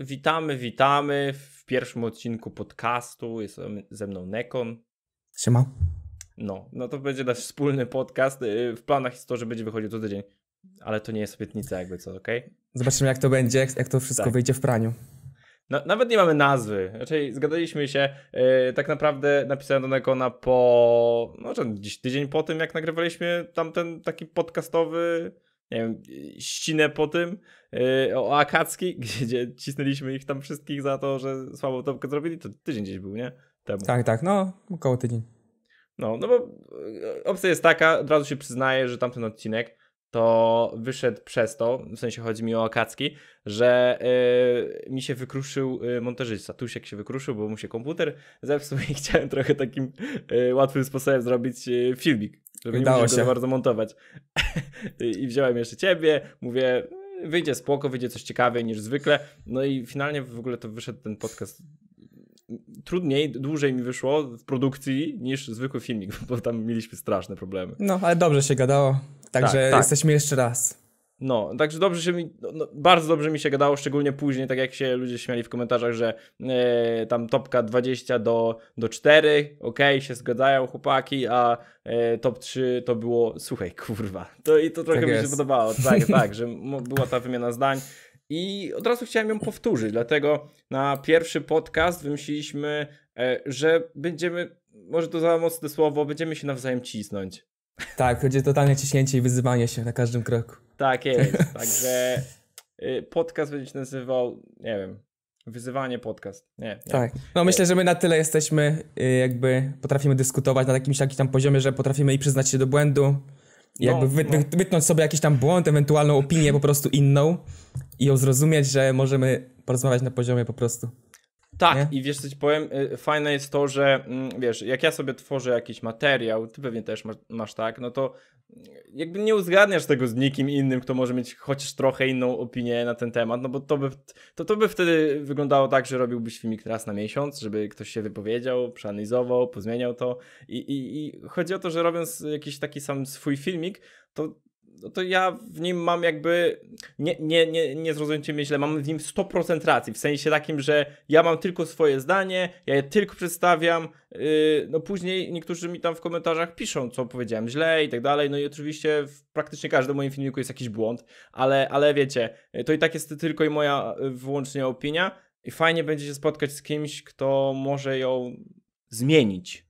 Witamy, witamy w pierwszym odcinku podcastu. Jest ze mną Nekon. Siema. No, no to będzie nasz wspólny podcast. Y, w planach jest to, że będzie wychodził co tydzień, ale to nie jest obietnica jakby co, okej? Okay? Zobaczymy jak to będzie, jak to wszystko tak. wyjdzie w praniu. No, nawet nie mamy nazwy. Raczej znaczy, zgadaliśmy się. Yy, tak naprawdę napisałem do Nekona po. No, gdzieś tydzień po tym, jak nagrywaliśmy tamten taki podcastowy nie wiem, ścinę po tym yy, o Akacki, gdzie cisnęliśmy ich tam wszystkich za to, że słabo topkę zrobili, to tydzień gdzieś był, nie? Temu. Tak, tak, no około tydzień. No, no bo y, opcja jest taka, od razu się przyznaję, że tamten odcinek to wyszedł przez to, w sensie chodzi mi o Akacki, że yy, mi się wykruszył yy, montażysta. Tu się wykruszył, bo mu się komputer zepsuł i chciałem trochę takim yy, łatwym sposobem zrobić yy, filmik, żeby Udało nie się. go bardzo montować. I wziąłem jeszcze ciebie, mówię, wyjdzie spoko, wyjdzie coś ciekawiej niż zwykle. No i finalnie w ogóle to wyszedł ten podcast trudniej, dłużej mi wyszło w produkcji niż zwykły filmik, bo tam mieliśmy straszne problemy. No, ale dobrze się gadało. Także tak, tak. jesteśmy jeszcze raz. No, także dobrze się mi, no, no, bardzo dobrze mi się gadało, szczególnie później, tak jak się ludzie śmiali w komentarzach, że e, tam topka 20 do, do 4, okej, okay, się zgadzają chłopaki, a e, top 3 to było, słuchaj, kurwa, to i to trochę tak mi jest. się podobało, tak, tak, że była ta wymiana zdań i od razu chciałem ją powtórzyć, dlatego na pierwszy podcast wymyśliliśmy, e, że będziemy, może to za mocne słowo, będziemy się nawzajem cisnąć. Tak, będzie totalne ciśnięcie i wyzywanie się na każdym kroku. Tak jest, także y, podcast będzie się nazywał, nie wiem, wyzywanie podcast. Nie, nie. Tak, no myślę, że my na tyle jesteśmy, y, jakby potrafimy dyskutować na jakimś tam poziomie, że potrafimy i przyznać się do błędu, i jakby no, wy, no. wytnąć sobie jakiś tam błąd, ewentualną opinię po prostu inną i ją zrozumieć, że możemy porozmawiać na poziomie po prostu tak, nie? i wiesz co ci powiem, y, fajne jest to, że mm, wiesz, jak ja sobie tworzę jakiś materiał, ty pewnie też masz, masz tak, no to mm, jakby nie uzgadniasz tego z nikim innym, kto może mieć chociaż trochę inną opinię na ten temat, no bo to by, to, to by wtedy wyglądało tak, że robiłbyś filmik raz na miesiąc, żeby ktoś się wypowiedział, przeanalizował, pozmieniał to I, i, i chodzi o to, że robiąc jakiś taki sam swój filmik, to no to ja w nim mam jakby, nie, nie, nie, nie zrozumcie mnie źle, mam w nim 100% racji, w sensie takim, że ja mam tylko swoje zdanie, ja je tylko przedstawiam, yy, no później niektórzy mi tam w komentarzach piszą, co powiedziałem źle i tak dalej, no i oczywiście w praktycznie każdym moim filmiku jest jakiś błąd, ale, ale wiecie, yy, to i tak jest tylko i moja yy, wyłącznie opinia i fajnie będzie się spotkać z kimś, kto może ją zmienić,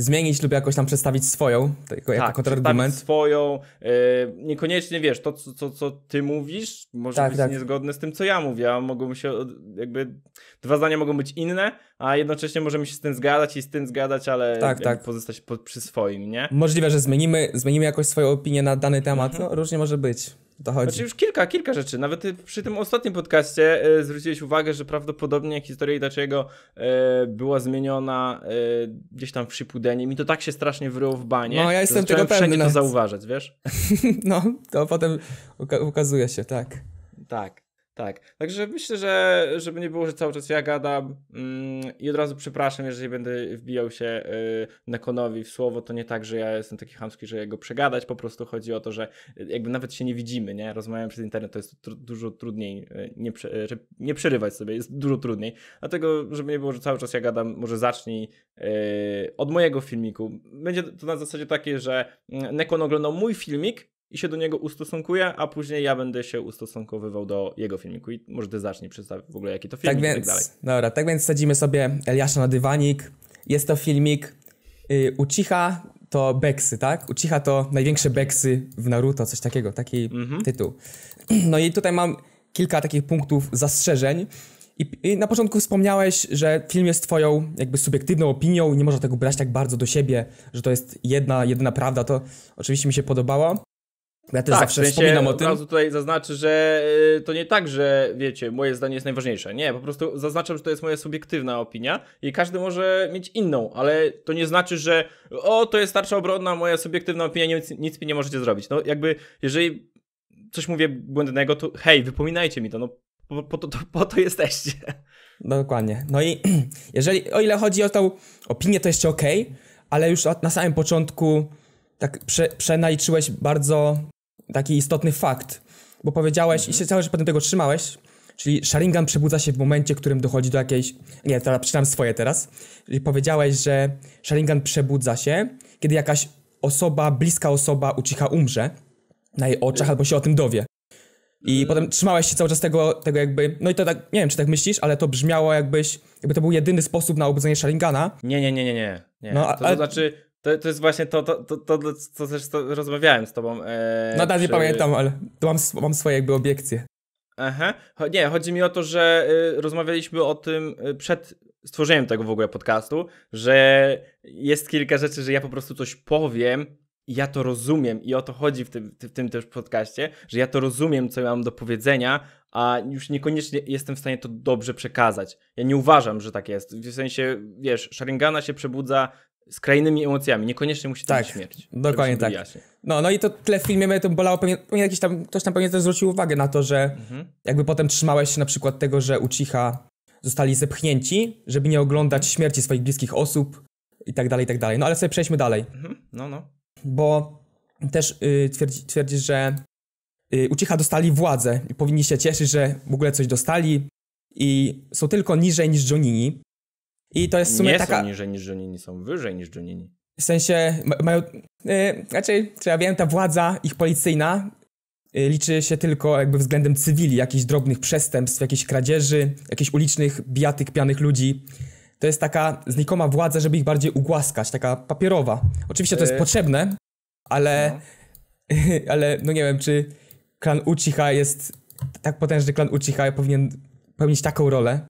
zmienić lub jakoś tam przedstawić swoją, jako, tak, kontrargument. swoją, e, niekoniecznie wiesz, to co, co, co ty mówisz może tak, być tak. niezgodne z tym, co ja mówię, a mogą się jakby, dwa zdania mogą być inne, a jednocześnie możemy się z tym zgadzać i z tym zgadzać, ale tak, tak. pozostać po, przy swoim, nie? Możliwe, że zmienimy, zmienimy jakoś swoją opinię na dany temat, mhm. no różnie może być to Znaczy już kilka, kilka rzeczy. Nawet przy tym ostatnim podcaście e, zwróciłeś uwagę, że prawdopodobnie historia Itachiego e, była zmieniona e, gdzieś tam w Shippudenie. Mi to tak się strasznie wyryło w banie. No, ja jestem tego pewny. Wszędzie to zauważyć, wiesz? no, to potem uka- ukazuje się, tak. Tak. Tak, także myślę, że żeby nie było, że cały czas ja gadam mm, i od razu przepraszam, jeżeli będę wbijał się yy, Nekonowi w słowo, to nie tak, że ja jestem taki chamski, że jego przegadać, po prostu chodzi o to, że y, jakby nawet się nie widzimy, nie? Rozmawiam przez internet, to jest tr dużo trudniej, y, nie, prze nie przerywać sobie, jest dużo trudniej, dlatego żeby nie było, że cały czas ja gadam, może zacznij y, od mojego filmiku. Będzie to na zasadzie takie, że mm, Nekon oglądał no mój filmik, i się do niego ustosunkuję, a później ja będę się ustosunkowywał do jego filmiku. I może ty zacznij przedstawić w ogóle, jaki to tak filmik tak więc, i tak dalej. Dobra, tak więc sadzimy sobie Eliasza na dywanik. Jest to filmik yy, Uchiha to Beksy, tak? Uchiha to największe Beksy w Naruto, coś takiego, taki mhm. tytuł. No i tutaj mam kilka takich punktów zastrzeżeń. I, I, na początku wspomniałeś, że film jest twoją jakby subiektywną opinią i nie można tego brać tak bardzo do siebie, że to jest jedna, jedyna prawda. To oczywiście mi się podobało. Ja też tak, zawsze w sensie wspominam o tym. Od razu tutaj zaznaczę, że y, to nie tak, że wiecie, moje zdanie jest najważniejsze. Nie, po prostu zaznaczam, że to jest moja subiektywna opinia i każdy może mieć inną, ale to nie znaczy, że o, to jest starsza obronna, moja subiektywna opinia, nic, nic mi nie możecie zrobić. No jakby, jeżeli coś mówię błędnego, to hej, wypominajcie mi to, no po, po, to, po to jesteście. Dokładnie. No i jeżeli, o ile chodzi o tą opinię, to jeszcze ok, ale już na samym początku tak prze, przenaliczyłeś bardzo taki istotny fakt, bo powiedziałeś mhm. i się cały że potem tego trzymałeś, czyli Sharingan przebudza się w momencie, w którym dochodzi do jakiejś... Nie, teraz przeczytam swoje teraz. Czyli powiedziałeś, że Sharingan przebudza się, kiedy jakaś osoba, bliska osoba ucicha umrze na jej oczach y- albo się o tym dowie. I y- potem trzymałeś się cały czas tego, tego jakby. No i to tak, nie wiem, czy tak myślisz, ale to brzmiało jakbyś. Jakby to był jedyny sposób na obudzenie Sharingana. Nie, nie, nie, nie, nie. nie. No, a, to, znaczy, to, to jest właśnie to, to, to, to, co też to rozmawiałem z tobą. E, Nadal no, przy... nie pamiętam, ale mam, mam swoje jakby obiekcje. Aha. Nie, chodzi mi o to, że y, rozmawialiśmy o tym y, przed stworzeniem tego w ogóle podcastu, że jest kilka rzeczy, że ja po prostu coś powiem i ja to rozumiem i o to chodzi w tym, w tym też podcaście, że ja to rozumiem, co mam do powiedzenia, a już niekoniecznie jestem w stanie to dobrze przekazać. Ja nie uważam, że tak jest. W sensie, wiesz, Sharingana się przebudza skrajnymi emocjami. Niekoniecznie musi to tak, być śmierć. Tak dokładnie tak. No, no i to tyle w filmie mnie to bolało. Pewnie, jakiś tam, ktoś tam pewnie też zwrócił uwagę na to, że mhm. jakby potem trzymałeś się na przykład tego, że Ucicha zostali zepchnięci, żeby nie oglądać śmierci swoich bliskich osób i tak dalej, i tak dalej. No ale sobie przejdźmy dalej. Mhm. No, no. Bo też yy, twierdzi, twierdzisz, że yy, Ucicha dostali władzę i powinni się cieszyć, że w ogóle coś dostali i są tylko niżej niż Jonini. I to jest w sumie nie taka... Nie są niżej niż Jonini, są wyżej niż Jonini. W sensie mają... Yy, raczej, znaczy, czy ja wiem, ta władza ich policyjna yy, liczy się tylko jakby względem cywili, jakichś drobnych przestępstw, jakichś kradzieży, jakichś ulicznych bijatyk pianych ludzi. To jest taka znikoma władza, żeby ich bardziej ugłaskać, taka papierowa. Oczywiście to jest yy... potrzebne, ale... No. ale no nie wiem, czy klan Uchiha jest... Tak potężny klan Uchiha powinien pełnić taką rolę.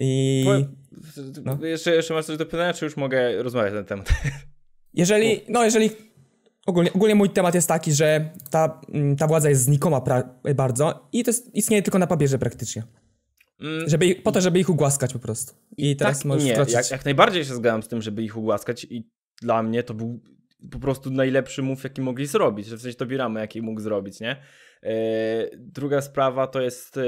I... Po no. Jeszcze, jeszcze masz coś do pytania, czy już mogę rozmawiać na ten temat? Jeżeli, no jeżeli Ogólnie, ogólnie, mój temat jest taki, że ta, mm, ta władza jest znikoma pra, bardzo i to jest, istnieje tylko na papierze praktycznie. Mm. Żeby ich, po to, żeby ich ugłaskać po prostu. I tak, teraz tak, możesz nie. Jak, jak najbardziej się zgadzam z tym, żeby ich ugłaskać i dla mnie to był po prostu najlepszy move, jaki mogli zrobić. W sensie to Birama, jaki mógł zrobić, nie? E, druga sprawa to jest e,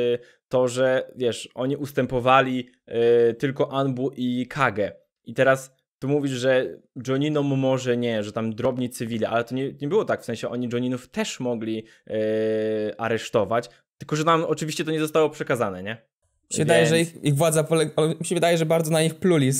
to, że wiesz, oni ustępowali e, tylko Anbu i Kage. I teraz tu mówisz, że Joninom może nie, że tam drobni cywile, ale to nie, nie było tak, w sensie oni Joninów też mogli aresztować, tylko że nam oczywiście to nie zostało przekazane, nie? Mi się Więc... wydaje, że ich, ich władza poleg, mi się wydaje, że bardzo na nich pluli,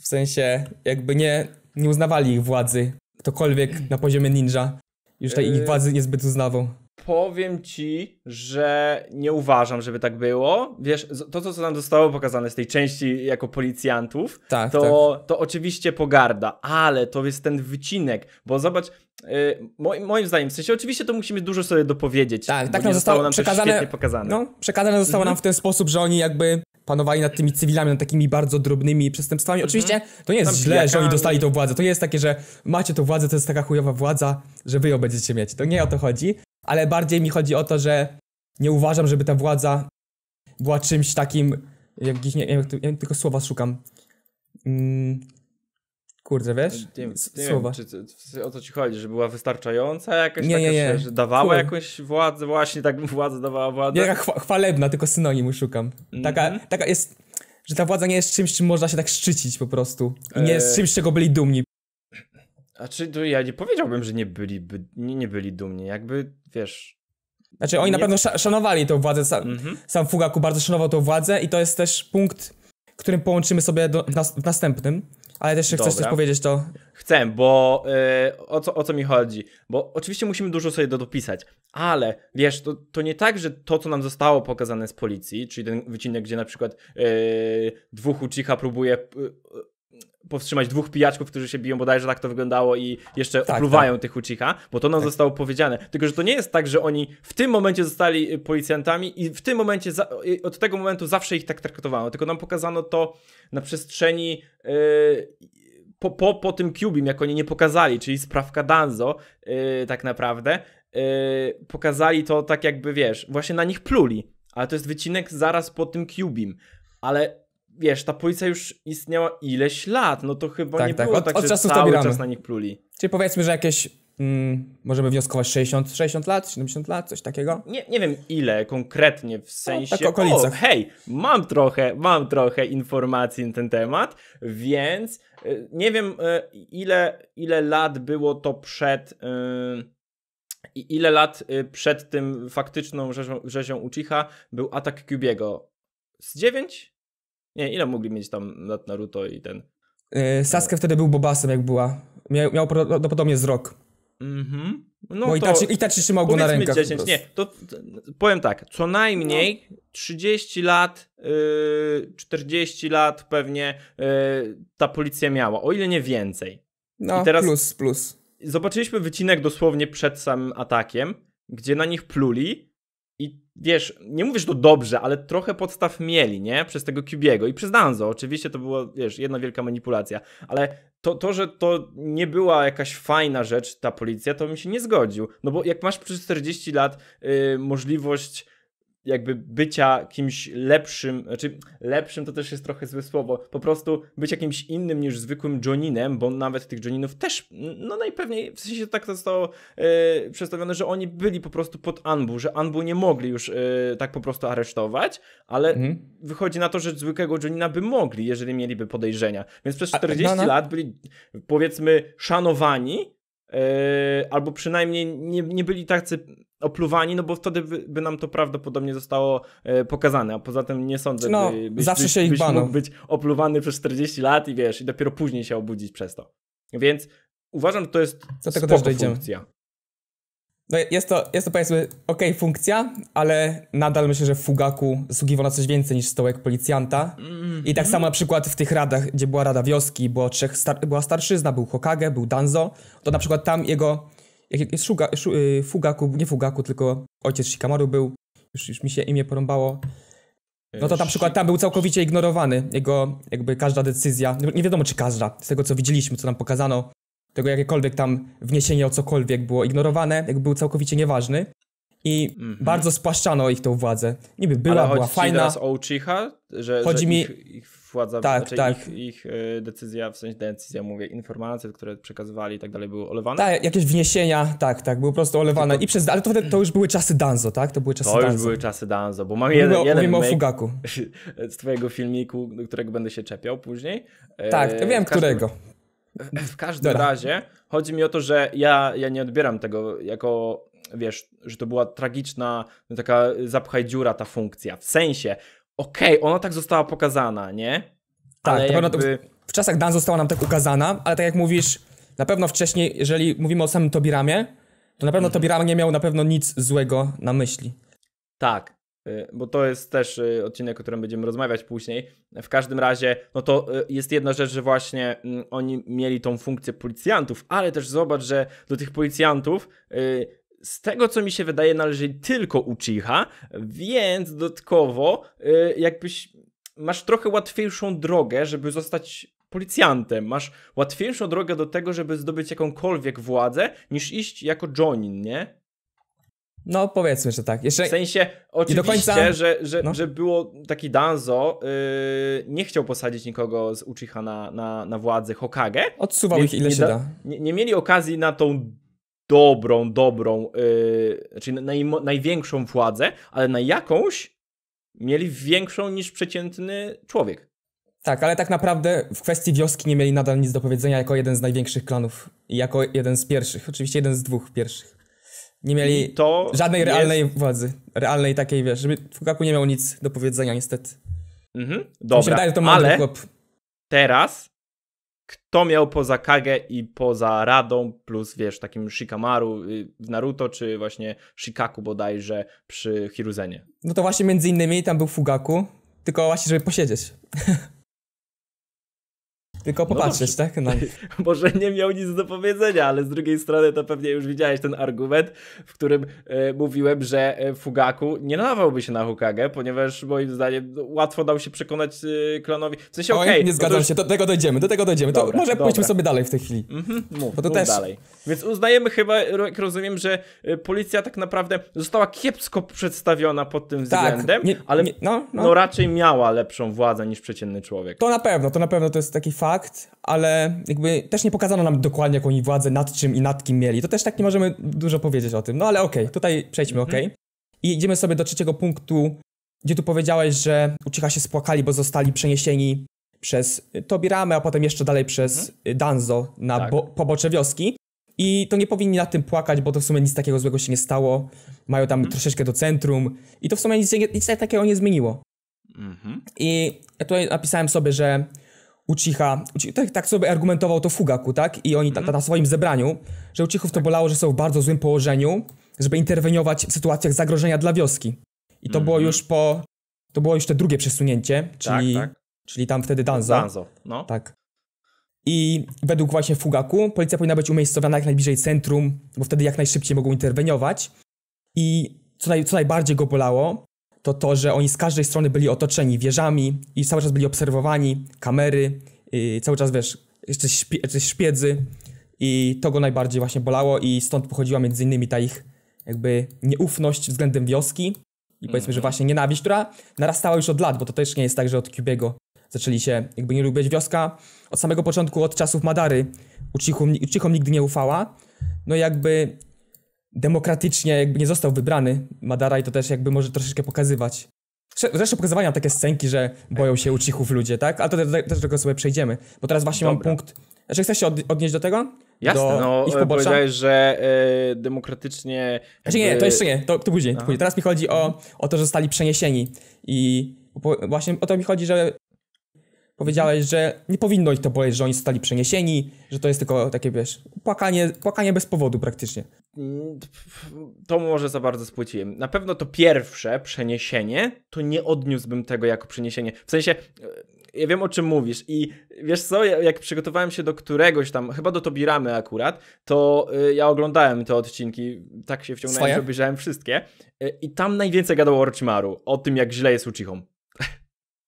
w sensie jakby nie, nie uznawali ich władzy, ktokolwiek na poziomie ninja. Już tej yy... ich władzy niezbyt uznawał powiem ci, że nie uważam, żeby tak było. Wiesz, to, to co nam zostało pokazane z tej części jako policjantów, tak, to, tak. to oczywiście pogarda, ale to jest ten wycinek, bo zobacz, yy, moim, zdaniem, w sensie oczywiście to musimy dużo sobie dopowiedzieć. Tak, tak nam zostało nam przekazane, pokazane. No, przekazane zostało mhm. nam w ten sposób, że oni jakby panowali nad tymi cywilami, nad takimi bardzo drobnymi przestępstwami. Mhm. Oczywiście to nie jest Tam źle, pijakami. że oni dostali tą władzę. To nie jest takie, że macie tą władzę, to jest taka chujowa władza, że wy ją będziecie mieć. To nie o to chodzi ale bardziej mi chodzi o to, że nie uważam, żeby ta władza była czymś takim, jakiś, nie, nie, nie, tylko słowa szukam. Mm, kurde, wiesz? Nie, nie słowa. Wiem, czy, o co ci chodzi, że była wystarczająca jakaś nie, taka, nie, nie. Że, że dawała jakąś władzę, właśnie tak władza dawała władzę. Nie, taka chwa chwalebna, tylko synonimu szukam. Taka, mm -hmm. taka jest, że ta władza nie jest czymś, czym można się tak szczycić po prostu. I nie jest e- czymś, czego byli dumni. Znaczy, to ja nie powiedziałbym, że nie byliby, nie, nie byli dumni, jakby, wiesz... Znaczy, oni nie... na pewno szanowali tą władzę, sam, mhm. sam Fugaku bardzo szanował tą władzę i to jest też punkt, którym połączymy sobie do, w następnym, ale też Dobra. chcesz coś powiedzieć to... Chcę, bo yy, o, co, o co mi chodzi, bo oczywiście musimy dużo sobie dopisać, ale wiesz, to, to nie tak, że to, co nam zostało pokazane z policji, czyli ten wycinek, gdzie na przykład yy, dwóch ucicha próbuje powstrzymać dwóch pijaczków, którzy się biją, bodajże tak to wyglądało i jeszcze tak, opluwają tak. tych ucicha, bo to nam tak. zostało powiedziane. Tylko, że to nie jest tak, że oni w tym momencie zostali y, policjantami i w tym momencie, za, y, od tego momentu zawsze ich tak traktowano, tylko nam pokazano to na przestrzeni... Yy, po, po, po tym Cubim, jak oni nie pokazali, czyli sprawka Danzo, yy, tak naprawdę, yy, pokazali to tak jakby, wiesz, właśnie na nich pluli, ale to jest wycinek zaraz po tym Cubim, ale wiesz, ta policja już istniała ileś lat, no to chyba tak, nie tak. było od, tak, od że czasu cały czas na nich pluli. Czyli powiedzmy, że jakieś, mm, możemy wnioskować 60, 60 lat, 70 lat, coś takiego? Nie, nie wiem ile konkretnie, w sensie, no, tak okolicach. o, hej, mam trochę, mam trochę informacji na ten temat, więc y, nie wiem y, ile, ile lat było to przed... Y, i ile lat y, przed tym faktyczną rzezią, rzezią Uchiha był atak Kubiego? Z dziewięć? Nie, ile mogli mieć tam lat Naruto i ten... Yy, wtedy był bobasem, jak była. Miał, miał prawdopodobnie wzrok. Mhm. Mm no Bo to, tak tak trzymał go na rękach. 10, nie, to, to, powiem tak, co najmniej no. 30 lat, yy, 40 lat pewnie yy, ta policja miała, o ile nie więcej. No, I teraz plus, plus. Zobaczyliśmy wycinek dosłownie przed samym atakiem, gdzie na nich pluli i wiesz, nie mówisz to dobrze, ale trochę podstaw mieli, nie? Przez tego Kubiego i przez Danzo. Oczywiście to była, wiesz, jedna wielka manipulacja, ale to, to, że to nie była jakaś fajna rzecz, ta policja, to bym się nie zgodził. No bo jak masz przez 40 lat yy, możliwość jakby bycia kimś lepszym, znaczy lepszym to też jest trochę złe słowo, po prostu być jakimś innym niż zwykłym Joninem, bo nawet tych Joninów też, no najpewniej w sensie tak to zostało yy, przedstawione, że oni byli po prostu pod Anbu, że Anbu nie mogli już yy, tak po prostu aresztować, ale mhm. wychodzi na to, że zwykłego Jonina by mogli, jeżeli mieliby podejrzenia. Więc przez 40 A, no, no. lat byli powiedzmy szanowani, Yy, albo przynajmniej nie, nie byli tacy opluwani, no bo wtedy by, nam to prawdopodobnie zostało yy, pokazane, a poza tym nie sądzę, no, by, byś, zawsze się ich baną. mógł być opluwany przez 40 lat i wiesz, i dopiero później się obudzić przez to. Więc uważam, że to jest to tego dojdziemy. funkcja. No jest to, jest to powiedzmy ok funkcja, ale nadal myślę, że w Fugaku zasługiwał na coś więcej niż stołek policjanta. I tak samo na przykład w tych radach, gdzie była Rada Wioski, było trzech star była starszyzna, był Hokage, był Danzo, to na przykład tam jego, jak jest Shuga, Shu, y, Fugaku, nie Fugaku, tylko ojciec Shikamaru był, już, już mi się imię porąbało, no to na przykład tam był całkowicie ignorowany, jego jakby każda decyzja, nie wiadomo czy każda, z tego co widzieliśmy, co nam pokazano, tego jakiekolwiek tam wniesienie o cokolwiek było ignorowane, jakby był całkowicie nieważny. I mm -hmm. bardzo spłaszczano ich tą władzę. Niby była, Ale była fajna. Teraz o Uchiha, że, chodzi że mi... ich, ich władza, tak, znaczy tak. ich, ich e, decyzja, w sensie decyzja, mówię, informacje, które przekazywali i tak dalej były olewane? Tak, jakieś wniesienia, tak, tak, były po prostu olewane. Tylko... I przez, ale to, to już były czasy Danzo, tak? To były czasy to Danzo. To już były czasy Danzo, bo mam jeden, jeden Mówimy o Fugaku. z twojego filmiku, do którego będę się czepiał później. Tak, e, wiem każdym, którego. W każdym Dobra. razie chodzi mi o to, że ja, ja nie odbieram tego jako, wiesz, że to była tragiczna, no taka zapchaj dziura ta funkcja. W sensie, okej, okay, ona tak została pokazana, nie? Tak, ale tak, jakby... w czasach Dan została nam tak ukazana, ale tak jak mówisz, na pewno wcześniej, jeżeli mówimy o samym Tobiramie, to na pewno mhm. Tobiram nie miał na pewno nic złego na myśli. Tak, Y, bo to jest też y, odcinek, o którym będziemy rozmawiać później. W każdym razie, no to y, jest jedna rzecz, że właśnie mm, oni mieli tą funkcję policjantów, ale też zobacz, że do tych policjantów z tego co mi się wydaje należy tylko Uchiha, więc dodatkowo jakbyś masz trochę łatwiejszą drogę, żeby zostać policjantem. Masz łatwiejszą drogę do tego, żeby zdobyć jakąkolwiek władzę, niż iść jako Jonin, nie? No, powiedzmy, że tak. Jeszcze... W sensie, oczywiście, końca... że, że, no. że było taki Danzo, yy, nie chciał posadzić nikogo z Uchiha na, na, na władzę Hokage. Odsuwał ich ile nie się da. da. Nie, nie, mieli okazji na tą dobrą, dobrą, yy, czyli naj, największą władzę, ale na jakąś mieli większą niż przeciętny człowiek. Tak, ale tak naprawdę w kwestii wioski nie mieli nadal nic do powiedzenia jako jeden z największych klanów i jako jeden z pierwszych, oczywiście jeden z dwóch pierwszych. Nie mieli to żadnej realnej jest... władzy. Realnej takiej, wiesz, żeby Fukaku nie miał nic do powiedzenia niestety. Mhm, dobra, się wydaje, to ale chłop. teraz kto miał poza Kage i poza Radą, plus wiesz, takim Shikamaru y, w Naruto, czy właśnie Shikaku bodajże przy Hiruzenie? No to właśnie między innymi tam był Fugaku, tylko właśnie żeby posiedzieć. Tylko popatrzeć, no tak? Na... No. Może nie miał nic do powiedzenia, ale z drugiej strony to pewnie już widziałeś ten argument, w którym e, mówiłem, że e, Fugaku nie nadawałby się na Hokage, ponieważ moim zdaniem no, łatwo dał się przekonać e, klonowi. W sensie, okej. Okay, no nie zgadzam już... się, do tego dojdziemy, do tego dojdziemy. Dobra, to może dobra. pójdźmy sobie dalej w tej chwili. Mhm, mów, to mów też... dalej. Więc uznajemy chyba, jak rozumiem, że e, policja tak naprawdę została kiepsko przedstawiona pod tym tak, względem, nie, ale nie, no, no. no raczej miała lepszą władzę niż przeciętny człowiek. To na pewno, to na pewno to jest taki fakt fakt, ale jakby też nie pokazano nam dokładnie, jaką oni władzę nad czym i nad kim mieli. To też tak nie możemy dużo powiedzieć o tym. No ale okej, okay, tutaj przejdźmy, mhm. okej. Okay. I idziemy sobie do trzeciego punktu, gdzie tu powiedziałeś, że Uchiha się spłakali, bo zostali przeniesieni przez Ramę, a potem jeszcze dalej przez mhm. Danzo na tak. bo- pobocze wioski. I to nie powinni nad tym płakać, bo to w sumie nic takiego złego się nie stało. Mają tam mhm. troszeczkę do centrum i to w sumie nic, nic takiego nie zmieniło. Mhm. I ja tutaj napisałem sobie, że Ucicha, tak, tak, sobie argumentował to Fugaku, tak? I oni mhm. ta, ta, mhm. na swoim zebraniu, że Ucichów to tak. bolało, że są w bardzo złym położeniu, żeby interweniować w sytuacjach zagrożenia dla wioski. I to było mhm. już po, to było już te drugie przesunięcie, tak, czyli, tak, tak. czyli tam wtedy Danza. Danzo, no. Tak. I według właśnie Fugaku policja powinna być umiejscowiona jak najbliżej centrum, bo wtedy jak najszybciej mogą interweniować. I co, naj, co najbardziej go bolało, to to, że oni z każdej strony byli otoczeni wieżami i cały czas byli obserwowani, kamery, cały czas wiesz, jacyś, szpie, jacyś szpiedzy i to go najbardziej właśnie bolało i stąd pochodziła między innymi ta ich jakby nieufność względem wioski i powiedzmy, mm. że mhm. właśnie nienawiść, która narastała już od lat, bo to też nie jest tak, że od Kubiego zaczęli się jakby nie lubić wioska. Od samego początku, od czasów Madary u ucichom nigdy nie ufała. No jakby demokratycznie jakby nie został wybrany Madara i to też jakby może troszeczkę pokazywać. Zresztą pokazywania takie scenki, że boją się ucichów ludzie, tak? Ale to też do tego sobie przejdziemy, bo teraz właśnie Dobra. mam punkt... Czy znaczy, chcesz się odnieść do tego? Jasne, do no ich pobocza? powiedziałeś, że y, demokratycznie... Jakby... Znaczy nie, to jeszcze nie, to, to później, później. Teraz mi chodzi o, o to, że zostali przeniesieni i właśnie o to mi chodzi, że Powiedziałeś, że nie powinno ich to boleć, że oni zostali przeniesieni, że to jest tylko takie, wiesz, płakanie, płakanie bez powodu praktycznie. Mm, to może za bardzo spłyciłem. Na pewno to pierwsze przeniesienie, to nie odniósłbym tego jako przeniesienie. W sensie, e, ja wiem o czym mówisz i wiesz co, jak przygotowałem się do któregoś tam, chyba do Tobiramy akurat, to e, ja oglądałem te odcinki, tak się wciągnąłem, że obejrzałem wszystkie e, i tam najwięcej gadał o Orochimaru, o tym jak źle jest Uchihą.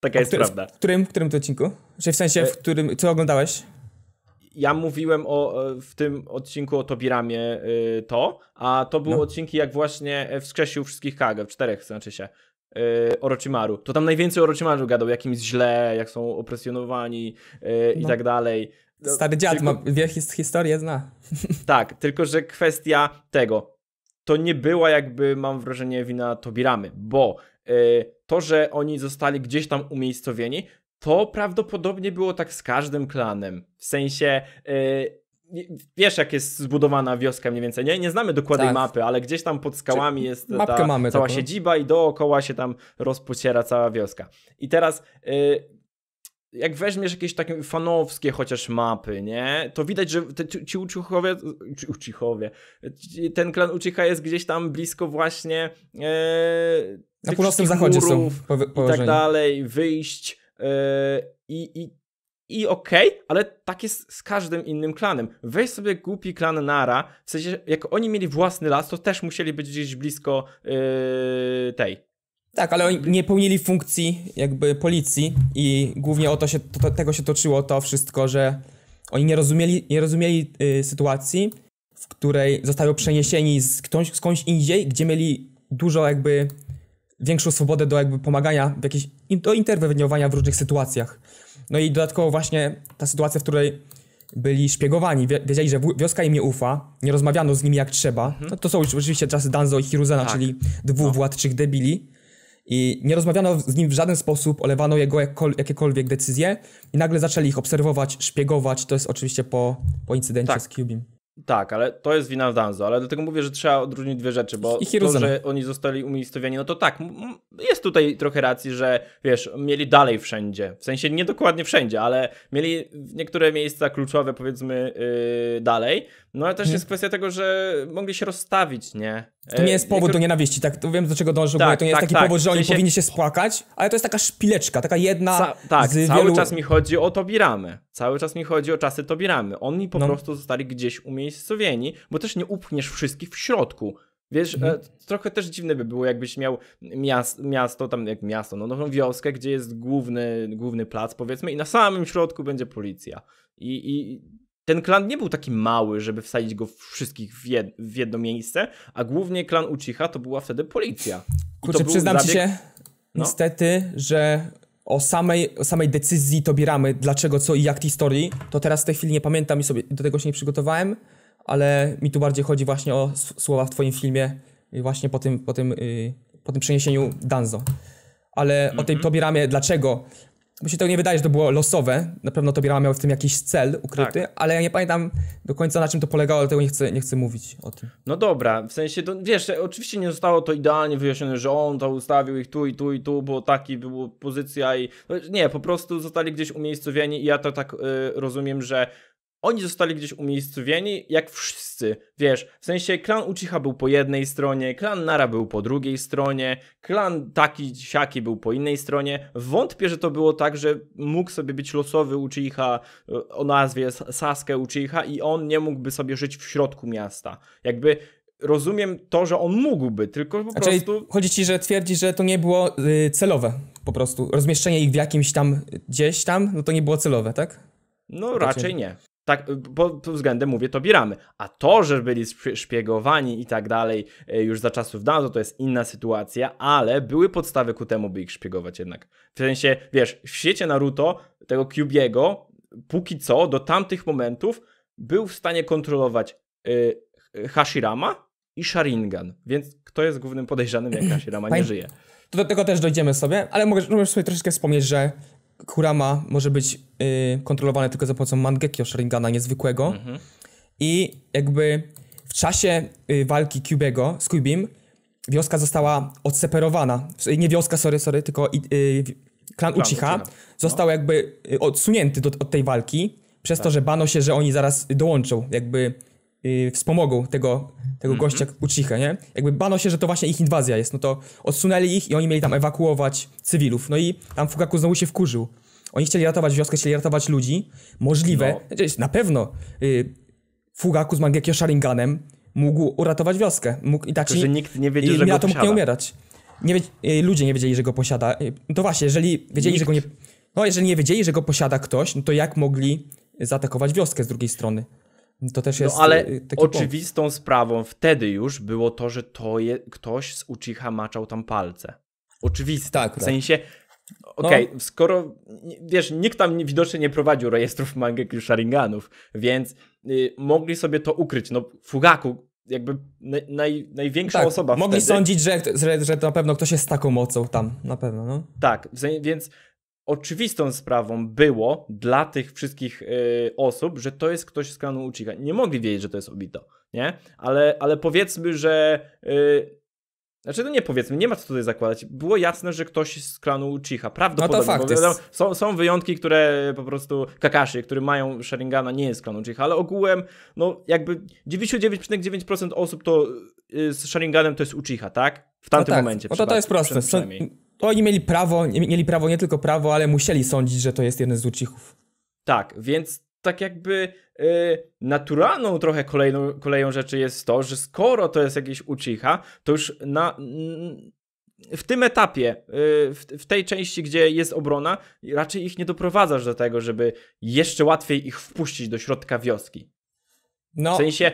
Taka jest prawda. W którym, w którym to odcinku? Czy w sensie, w e, którym, co oglądałeś? Ja mówiłem o, e, w tym odcinku o Tobiramie e, to, a to były no. odcinki jak właśnie wskrzesił wszystkich Kage, w czterech znaczy się, Orochimaru. To tam najwięcej Orochimaru gadał, jakim jest źle, jak są opresjonowani i no. tak dalej. Stary dziad tylko... ma, wie, his, historię zna. Tak, tylko że kwestia tego, to nie była jakby, mam wrażenie, wina Tobiramy, bo y, to, że oni zostali gdzieś tam umiejscowieni, to prawdopodobnie było tak z każdym klanem. W sensie. Yy, wiesz, jak jest zbudowana wioska mniej więcej. Nie, nie znamy dokładnej tak. mapy, ale gdzieś tam pod skałami Czy jest ta mamy cała taką. siedziba i dookoła się tam rozpociera cała wioska. I teraz y, jak weźmiesz jakieś takie fanowskie chociaż mapy, nie? To widać, że te, ci Uchihowie, ci ten klan Uchiha jest gdzieś tam blisko właśnie... Y, na północnym zachodzie są I tak dalej, wyjść yy, i, i i okej, okay, ale tak jest z każdym innym klanem. Weź sobie głupi klan Nara, w sensie jak oni mieli własny las, to też musieli być gdzieś blisko yy, tej. Tak, ale oni nie pełnili funkcji jakby policji i głównie o to się, to, tego się toczyło to wszystko, że oni nie rozumieli, nie rozumieli yy, sytuacji, w której zostali przeniesieni z skądś, skądś indziej, gdzie mieli dużo jakby większą swobodę do jakby pomagania, do jakieś, do interweniowania w różnych sytuacjach. No i dodatkowo właśnie ta sytuacja, w której byli szpiegowani, wiedzieli, że wioska im nie ufa, nie rozmawiano z nimi jak trzeba. Mhm. No to są już oczywiście czasy Danzo i Hiruzena, tak. czyli dwóch no. władczych debili. I nie rozmawiano z nim w żaden sposób, olewano jego jakiekolwiek decyzje i nagle zaczęli ich obserwować, szpiegować. To jest oczywiście po, po incydencie tak. z Cubim. Tak, ale to jest wina Danzo, ale do tego mówię, że trzeba odróżnić dwie rzeczy, bo I to, że oni zostali umiejscowieni, no to tak, jest tutaj trochę racji, że wiesz, mieli dalej wszędzie, w sensie nie dokładnie wszędzie, ale mieli niektóre miejsca kluczowe powiedzmy yy, dalej, no ale też jest kwestia tego, że mogli się rozstawić, nie? To nie jest e, powód Niektóry... do nienawiści, tak? To wiem do czego dążył. tak, bo to nie tak, jest taki tak. powód, że oni w powinni się spłakać, ale to jest taka szpileczka, taka jedna Ca Tak, z cały wielu... czas mi chodzi o Tobiramy. Cały czas mi chodzi o czasy Tobiramy. Oni po no. prostu zostali gdzieś umiejscowieni, bo też nie upchniesz wszystkich w środku. Wiesz, e, mhm. trochę też dziwne by było, jakbyś miał miasto, miasto tam jak miasto, no nową wioskę, gdzie jest główny, główny plac, powiedzmy, i na samym środku będzie policja. I, i ten klan nie był taki mały, żeby wsadzić go wszystkich w, jed w jedno miejsce, a głównie klan Uchiha to była wtedy policja. I Kurczę, przyznam zabieg... ci się, no. niestety, że o samej, o samej decyzji Tobiramy, dlaczego, co i jak tej historii, to teraz w tej chwili nie pamiętam i sobie do tego się nie przygotowałem, ale mi tu bardziej chodzi właśnie o słowa w twoim filmie i właśnie po tym, po tym, yy, po tym przeniesieniu Danzo. Ale mm -hmm. o tej mhm. Tobiramie, dlaczego bo się to nie wydaje, że to było losowe. Na pewno to Birama miał w tym jakiś cel ukryty, tak. ale ja nie pamiętam do końca na czym to polegało, ale tego nie chcę, nie chcę mówić o tym. No dobra, w sensie, to, wiesz, oczywiście nie zostało to idealnie wyjaśnione, że on to ustawił ich tu i tu i tu, bo taki była pozycja i... No, nie, po prostu zostali gdzieś umiejscowieni i ja to tak y, rozumiem, że oni zostali gdzieś umiejscowieni, jak wszyscy, wiesz, w sensie klan Uchiha był po jednej stronie, klan Nara był po drugiej stronie, klan taki, siaki był po innej stronie. Wątpię, że to było tak, że mógł sobie być losowy Uchiha e, o nazwie Sasuke Uchiha i on nie mógłby sobie żyć w środku miasta. Jakby rozumiem to, że on mógłby, tylko po znaczy, prostu... Chodzi ci, że twierdzi, że to nie było yy, celowe po prostu, rozmieszczenie ich w jakimś tam, gdzieś tam, no to nie było celowe, tak? No raczej nie. Tak, y, pod względem, mówię, to Biramy. A to, że byli szpiegowani i tak dalej y, już za czasów Dawno, to jest inna sytuacja, ale były podstawy ku temu, by ich szpiegować jednak. W sensie, wiesz, w świecie Naruto, tego Kyubiego, póki co, do tamtych momentów, był w stanie kontrolować y, Hashirama i Sharingan. Więc kto jest głównym podejrzanym, jak Hashirama nie żyje? To do tego też dojdziemy sobie, ale mogę, sobie troszeczkę wspomnieć, że Kurama może być y, kontrolowane tylko za pomocą Mangekyo Sharingana niezwykłego. Mhm. I jakby w czasie y, walki Kubego z Kubim wioska została odseparowana. Nie wioska, sorry, sorry, tylko y, klan, klan Uchiha no. został jakby y, odsunięty do, od tej walki przez tak. to, że bano się, że oni zaraz dołączą. Jakby Y, wspomogą tego, tego mhm. gościa Uchiha, nie? Jakby bano się, że to właśnie ich inwazja jest, no to odsunęli ich i oni mieli tam ewakuować cywilów. No i tam Fukaku znowu się wkurzył. Oni chcieli ratować wioskę, chcieli ratować ludzi. Możliwe, no. Znaczy, na pewno yy, Fugaku z Mangekyo Sharinganem mógł uratować wioskę. Mógł, Itachi, Tylko, że nikt nie wiedział, y, że go posiada. mógł nie umierać. Nie wie, y, ludzie nie wiedzieli, że go posiada. To właśnie, jeżeli wiedzieli, nikt. że go nie... No, jeżeli nie wiedzieli, że go posiada ktoś, no to jak mogli zaatakować wioskę z drugiej strony? To też no, jest. No ale y, oczywistą punkt. sprawą wtedy już było to, że to je, ktoś z ucicha maczał tam palce. Oczywiste. Tak, w tak. sensie. No. Okej, okay, no. skoro, wiesz, nikt tam widocznie nie prowadził rejestrów już Sharinganów, więc y, mogli sobie to ukryć. No, Fugaku, jakby naj, naj, największa tak, osoba Mogli wtedy. sądzić, że, że, że, to na pewno ktoś jest z taką mocą tam, na pewno, no. Tak, w sensie, więc oczywistą sprawą było dla tych wszystkich y, osób, że to jest ktoś z klanu Uchiha. Nie mogli wiedzieć, że to jest Obito, nie? Ale, ale powiedzmy, że y, znaczy, no nie powiedzmy, nie ma co tutaj zakładać. Było jasne, że ktoś z klanu Uchiha. Prawdopodobnie. No to fakt wiadomo, są, są wyjątki, które po prostu Kakashi, który mają Sharingana, nie jest z klanu Uchiha, ale ogółem, no jakby 99,9% osób to y, z Sharinganem to jest Uchiha, tak? W tamtym no tak. momencie. No to, to jest proste. To oni mieli prawo, mieli prawo, nie tylko prawo, ale musieli sądzić, że to jest jeden z ucichów. Tak, więc tak jakby y, naturalną trochę kolejną, koleją rzeczy jest to, że skoro to jest jakieś ucicha, to już na, w tym etapie, y, w tej części, gdzie jest obrona, raczej ich nie doprowadzasz do tego, żeby jeszcze łatwiej ich wpuścić do środka wioski. No. W sensie,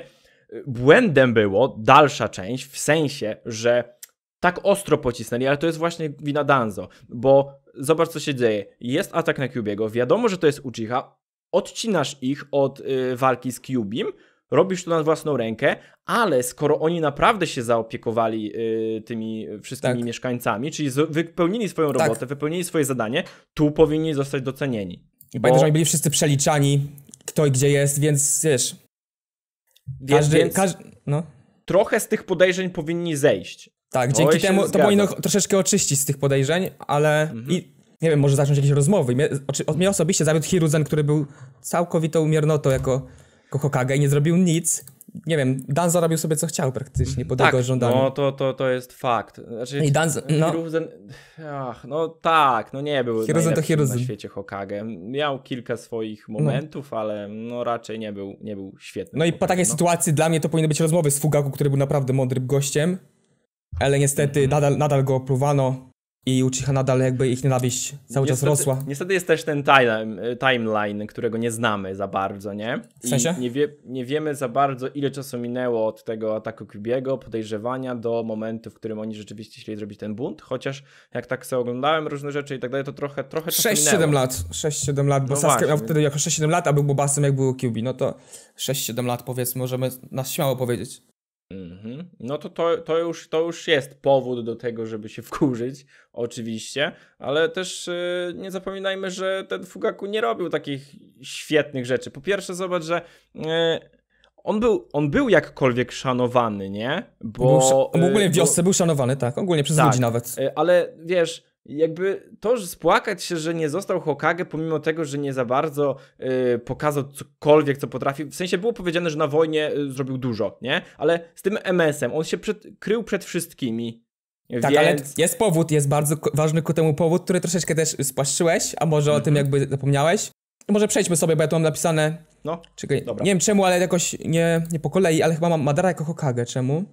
błędem było dalsza część, w sensie, że tak ostro pocisnęli, ale to jest właśnie wina Danzo, bo zobacz co się dzieje. Jest atak na Cubiego, wiadomo, że to jest Uchiha, odcinasz ich od y, walki z Cubim, robisz to na własną rękę, ale skoro oni naprawdę się zaopiekowali y, tymi wszystkimi tak. mieszkańcami, czyli z, wypełnili swoją tak. robotę, tak. wypełnili swoje zadanie, tu powinni zostać docenieni. I bo... że oni byli wszyscy przeliczani, kto i gdzie jest, więc wiesz... każdy, więc no. Trochę z tych podejrzeń powinni zejść. Tak, dzięki temu to powinno troszeczkę oczyścić z tych podejrzeń, ale mhm. i nie wiem, może zacząć jakieś rozmowy. Mnie, oczy, mnie osobiście zawiódł Hiruzen, który był całkowitą miernotą jako, jako Hokage i nie zrobił nic. Nie wiem, Dan zarobił sobie co chciał praktycznie pod tak, jego żądaniu. no to, to, to jest fakt. Znaczy, I Dan, no. Hiruzen, ach, no tak, no nie był Hiruzen to Hiruzen. na świecie Hokage. Miał kilka swoich momentów, no. ale no raczej nie był, nie był świetny. No i po takiej no. sytuacji dla mnie to powinny być rozmowy z Fugaku, który był naprawdę mądrym gościem, ale niestety mm -hmm. nadal, nadal go opluwano i ucicha nadal jakby ich nienawiść cały niestety, czas rosła. Niestety jest też ten timeline, timeline, którego nie znamy za bardzo, nie? w sensie? Nie, wie, nie, wiemy za bardzo, ile czasu minęło od tego ataku Kubiego, podejrzewania do momentu, w którym oni rzeczywiście chcieli zrobić ten bunt, chociaż jak tak sobie oglądałem różne rzeczy i tak dalej, to trochę, trochę 6-7 lat, 6-7 lat, bo no Sasuke miał wtedy jako 6-7 lat, a był Bobasem, jak był Kubi, no to 6-7 lat powiedzmy, możemy nas śmiało powiedzieć. Mm-hmm. No to, to, to, już, to już jest powód do tego, żeby się wkurzyć, oczywiście, ale też yy, nie zapominajmy, że ten Fugaku nie robił takich świetnych rzeczy. Po pierwsze, zobacz, że yy, on, był, on był jakkolwiek szanowany, nie? Bo. Był sz- y, w w wiosce bo, był szanowany, tak, ogólnie przez tak, ludzi nawet. Y, ale wiesz jakby to, że spłakać się, że nie został Hokage, pomimo tego, że nie za bardzo y, pokazał cokolwiek, co potrafi, w sensie było powiedziane, że na wojnie y, zrobił dużo, nie? Ale z tym MS-em, on się przed, krył przed wszystkimi. Tak, więc... ale jest powód, jest bardzo ważny ku temu powód, który troszeczkę też spłaszczyłeś, a może mm -hmm. o tym mhm. jakby zapomniałeś. Może przejdźmy sobie, bo ja tu mam napisane... No, Czekaj, dobra. Nie wiem czemu, ale jakoś nie, nie po kolei, ale chyba mam Madara jako Hokage, czemu?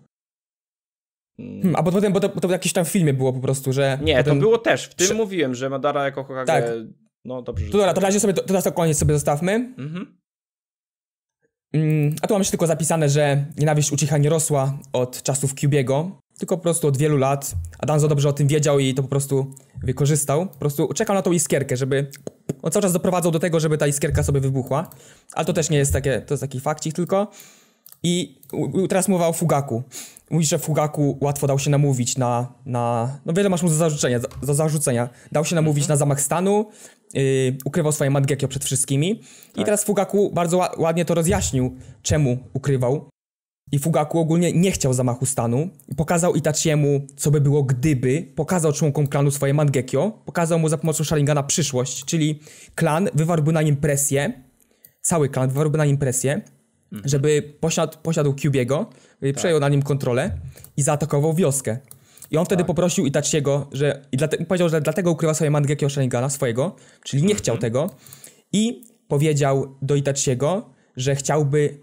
Mm. Hmm, a potem, bo to, bo to w jakimś tam filmie było po prostu, że... Nie, potem... to było też, w tym mówiłem, że Madara jako Hokage... Tak. No dobrze. To dobra, tak. to razie sobie, to, to koniec sobie zostawmy. Mhm. Mm, a tu mam jeszcze tylko zapisane, że nienawiść Uchiha nie rosła od czasów Cubiego, tylko po prostu od wielu lat. A Danzo dobrze o tym wiedział i to po prostu wykorzystał. Po prostu czekał na tą iskierkę, żeby... On cały czas doprowadzał do tego, żeby ta iskierka sobie wybuchła. Ale to też nie jest takie, to jest taki fakcik tylko. I teraz mowa o Fugaku. Mówisz, że Fugaku łatwo dał się namówić na... na no wiele masz mu za zarzucenia, za, za zarzucenia. Dał się namówić mhm. na zamach stanu, Yy, ukrywał swoje Madgekio przed wszystkimi. Tak. I teraz Fugaku bardzo ładnie to rozjaśnił, czemu ukrywał. I Fugaku ogólnie nie chciał zamachu stanu. Pokazał Itachiemu, co by było gdyby. Pokazał członkom klanu swoje Madgekio. Pokazał mu za pomocą na przyszłość, czyli klan wywarłby na nim presję. Cały klan wywarłby na nim presję. Mhm. żeby posiadł, posiadł Cubiego, tak. przejął na nim kontrolę i zaatakował wioskę. I on wtedy tak. poprosił Itachiego, że i dlatego powiedział, że dlatego ukrywa sobie Mangekio Shenigana swojego, czyli nie mhm. chciał tego i powiedział do Itachiego, że chciałby,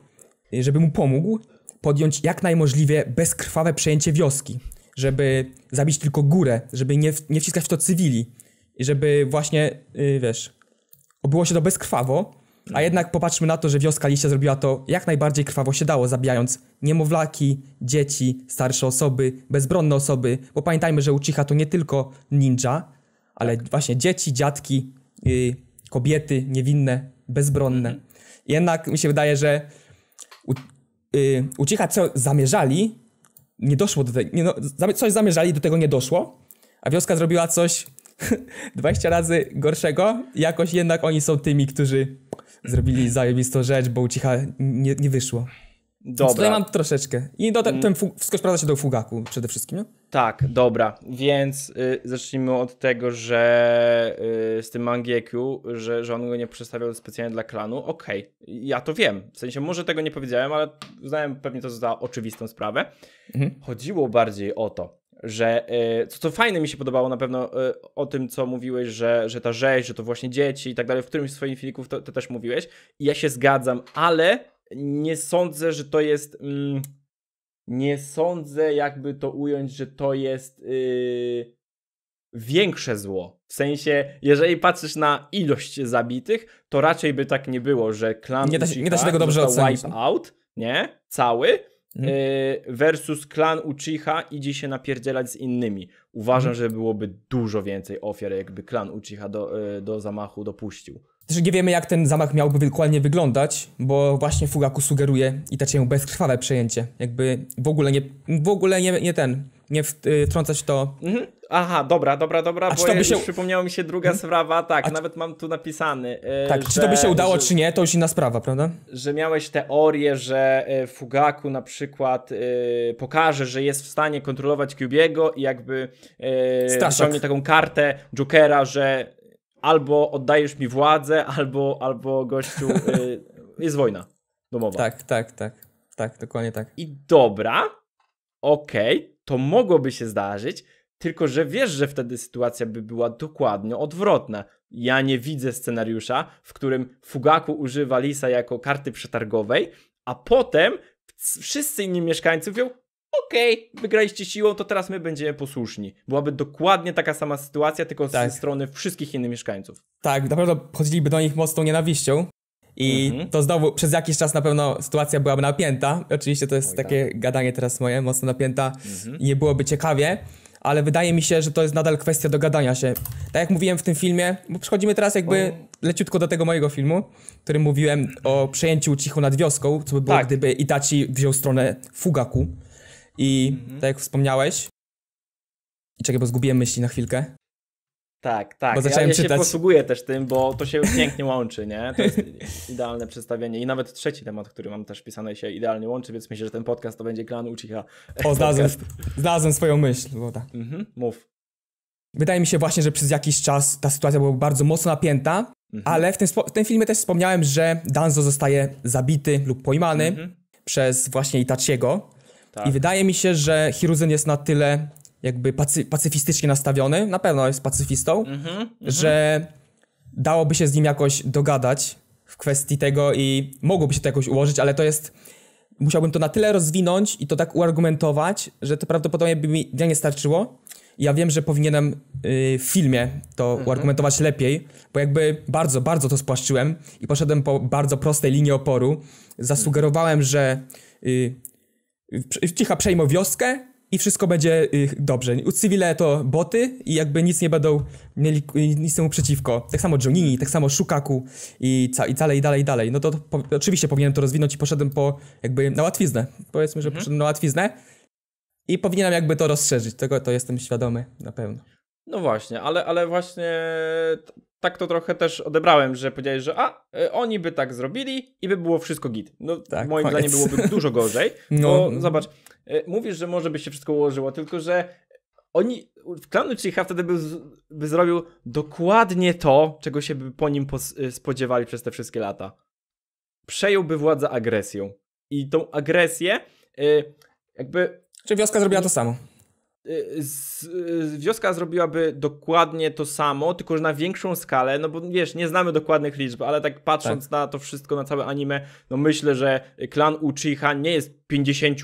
żeby mu pomógł podjąć jak najmożliwie bezkrwawe przejęcie wioski, żeby zabić tylko górę, żeby nie, nie wciskać w to cywili żeby właśnie, yy, wiesz, obyło się to bezkrwawo, a mhm. jednak popatrzmy na to, że wioska liścia zrobiła to jak najbardziej krwawo się dało, zabijając niemowlaki, dzieci, starsze osoby, bezbronne osoby, bo pamiętajmy, że Uchiha to nie tylko ninja, ale tak. właśnie dzieci, dziadki, yy, kobiety niewinne, bezbronne. Mhm. Jednak mi się wydaje, że u, yy, Uchiha co zamierzali, nie doszło do tego, nie, no, coś zamierzali, do tego nie doszło, a wioska zrobiła coś 20 razy gorszego, jakoś jednak oni są tymi, którzy zrobili zajebistą rzecz, bo ucicha nie, nie wyszło. Dobra. Więc tutaj mam troszeczkę. I do, mm. ten, ten wszystko sprawdza się do Fugaku przede wszystkim, nie? Tak, dobra. Więc y, zacznijmy od tego, że y, z tym Mangieku, że, że on go nie przedstawiał specjalnie dla klanu. Okej, okay. ja to wiem. W sensie może tego nie powiedziałem, ale uznałem pewnie to za oczywistą sprawę. Mhm. Chodziło bardziej o to, że y, co, co fajne mi się podobało na pewno y, o tym, co mówiłeś, że, że ta rzeź, że to właśnie dzieci i tak dalej, w którymś z swoich filmików to, to, też mówiłeś. I ja się zgadzam, ale nie sądzę, że to jest. Mm, nie sądzę, jakby to ująć, że to jest yy, większe zło. W sensie, jeżeli patrzysz na ilość zabitych, to raczej by tak nie było, że klan. Nie da się, nie da się tego dobrze ocenić. Wipe no. out, nie? Cały hmm. versus klan Uchiha idzie się napierdzielać z innymi. Uważam, hmm. że byłoby dużo więcej ofiar, jakby klan Uchiha do, y, do zamachu dopuścił. Też znaczy, nie wiemy, jak ten zamach miałby dokładnie wyglądać, bo właśnie Fugaku sugeruje i tacie mu bezkrwawe przejęcie. Jakby w ogóle nie, w ogóle nie, nie ten, nie y, wtrącać to. Mhm. Aha, dobra, dobra, dobra, A czy bo to by się... przypomniała mi się druga hmm? sprawa, tak, A... nawet mam tu napisany. Y, tak, że, czy to by się udało, że, czy nie, to już inna sprawa, prawda? Że miałeś teorię, że y, Fugaku na przykład y, pokaże, że jest w stanie kontrolować Cubiego i jakby yy, ściągnie taką kartę Jokera, że albo oddajesz mi władzę, albo, albo gościu, y, jest wojna domowa. Tak, tak, tak, tak, dokładnie tak. I dobra, okej, okay, to mogłoby się zdarzyć, tylko, że wiesz, że wtedy sytuacja by była dokładnie odwrotna. Ja nie widzę scenariusza, w którym Fugaku używa Lisa jako karty przetargowej, a potem wszyscy inni mieszkańcy mówią, okej, okay, wygraliście siłą, to teraz my będziemy posłuszni. Byłaby dokładnie taka sama sytuacja, tylko tak. ze strony wszystkich innych mieszkańców. Tak, na pewno chodziliby do nich mocną nienawiścią. I mm to znowu przez jakiś czas na pewno sytuacja byłaby napięta. Oczywiście to jest Oj, tak. takie tak. gadanie teraz moje, mocno napięta. Mm Nie byłoby ciekawie ale wydaje mi się, że to jest nadal kwestia dogadania się. Tak jak mówiłem w tym filmie, bo przechodzimy teraz jakby leciutko do tego mojego filmu, w którym mówiłem o przejęciu ucichu nad wioską, co by było, tak. gdyby Itachi wziął stronę Fugaku. I mhm. tak jak wspomniałeś, i czekaj, bo zgubiłem myśli na chwilkę. Tak, tak. Bo zacząłem ja, czytać. się posługuję też tym, bo to się pięknie łączy, nie? To jest idealne przedstawienie. I nawet trzeci temat, który mam też pisany, się idealnie łączy, więc myślę, że ten podcast to będzie klan Ucicha. O, znalazłem, znalazłem swoją myśl, bo tak. Mhm, mów. Wydaje mi się właśnie, że przez jakiś czas ta sytuacja była bardzo mocno napięta, mhm. ale w tym, w tym filmie też wspomniałem, że Danzo zostaje zabity lub pojmany mhm. przez właśnie Itachiego. Tak. I wydaje mi się, że Hiruzen jest na tyle jakby pacy, pacyfistycznie nastawiony, na pewno jest pacyfistą, mm -hmm, że mm -hmm. dałoby się z nim jakoś dogadać w kwestii tego i mogłoby się to jakoś ułożyć, ale to jest. Musiałbym to na tyle rozwinąć i to tak uargumentować, że to prawdopodobnie by mi dnia nie starczyło. Ja wiem, że powinienem y, w filmie to mm -hmm. uargumentować lepiej, bo jakby bardzo, bardzo to spłaszczyłem i poszedłem po bardzo prostej linii oporu. Zasugerowałem, że y, cicha przejmą wioskę, i wszystko będzie y, dobrze. Cywile to boty i jakby nic nie będą mieli y, nic temu przeciwko. Tak samo Jonini, tak samo Shukaku i, ca i dalej, dalej, dalej. No to, po, oczywiście powinienem to rozwinąć i poszedłem po jakby na łatwiznę. Powiedzmy, że mhm. poszedłem na łatwiznę i powinienem jakby to rozszerzyć. Tego to jestem świadomy na pewno. No właśnie, ale, ale właśnie tak to trochę też odebrałem, że powiedziałeś, że a, y, oni by tak zrobili i by było wszystko git. No tak, moim zdaniem byłoby dużo gorzej, no. bo zobacz, E, mówisz, że może by się wszystko ułożyło, tylko że oni, klan Uchiha wtedy by, by zrobił dokładnie to, czego się by po nim e, spodziewali przez te wszystkie lata. Przejąłby władzę agresją. I tą agresję e, jakby... Czy wioska zrobiła to samo. Y, z, y, wioska zrobiłaby dokładnie to samo, tylko że na większą skalę, no bo wiesz, nie znamy dokładnych liczb, ale tak patrząc tak. na to wszystko, na całe anime, no myślę, że klan Uchiha nie jest 50,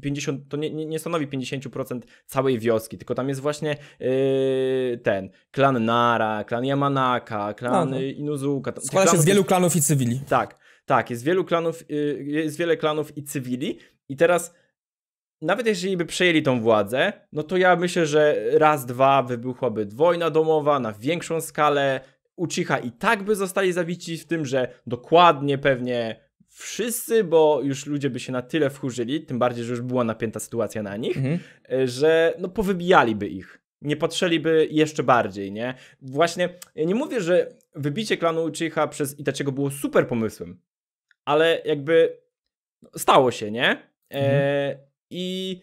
50 to nie, nie stanowi 50% całej wioski, tylko tam jest właśnie yy, ten, klan Nara, klan Yamanaka, klan no, no. Inuzuka. Składa się z wielu klanów i cywili. Tak, tak, jest wielu klanów, yy, jest wiele klanów i cywili i teraz nawet jeżeli by przejęli tą władzę, no to ja myślę, że raz, dwa wybuchłaby wojna domowa na większą skalę. Ucicha i tak by zostali zabici w tym, że dokładnie pewnie wszyscy, bo już ludzie by się na tyle wchurzyli, tym bardziej, że już była napięta sytuacja na nich, mhm. E, że no powybijaliby ich. Nie patrzyliby jeszcze bardziej, nie? Właśnie, ja nie mówię, że wybicie klanu Uchiha przez Itachiego było super pomysłem, ale jakby no, stało się, nie? E, mhm. E i...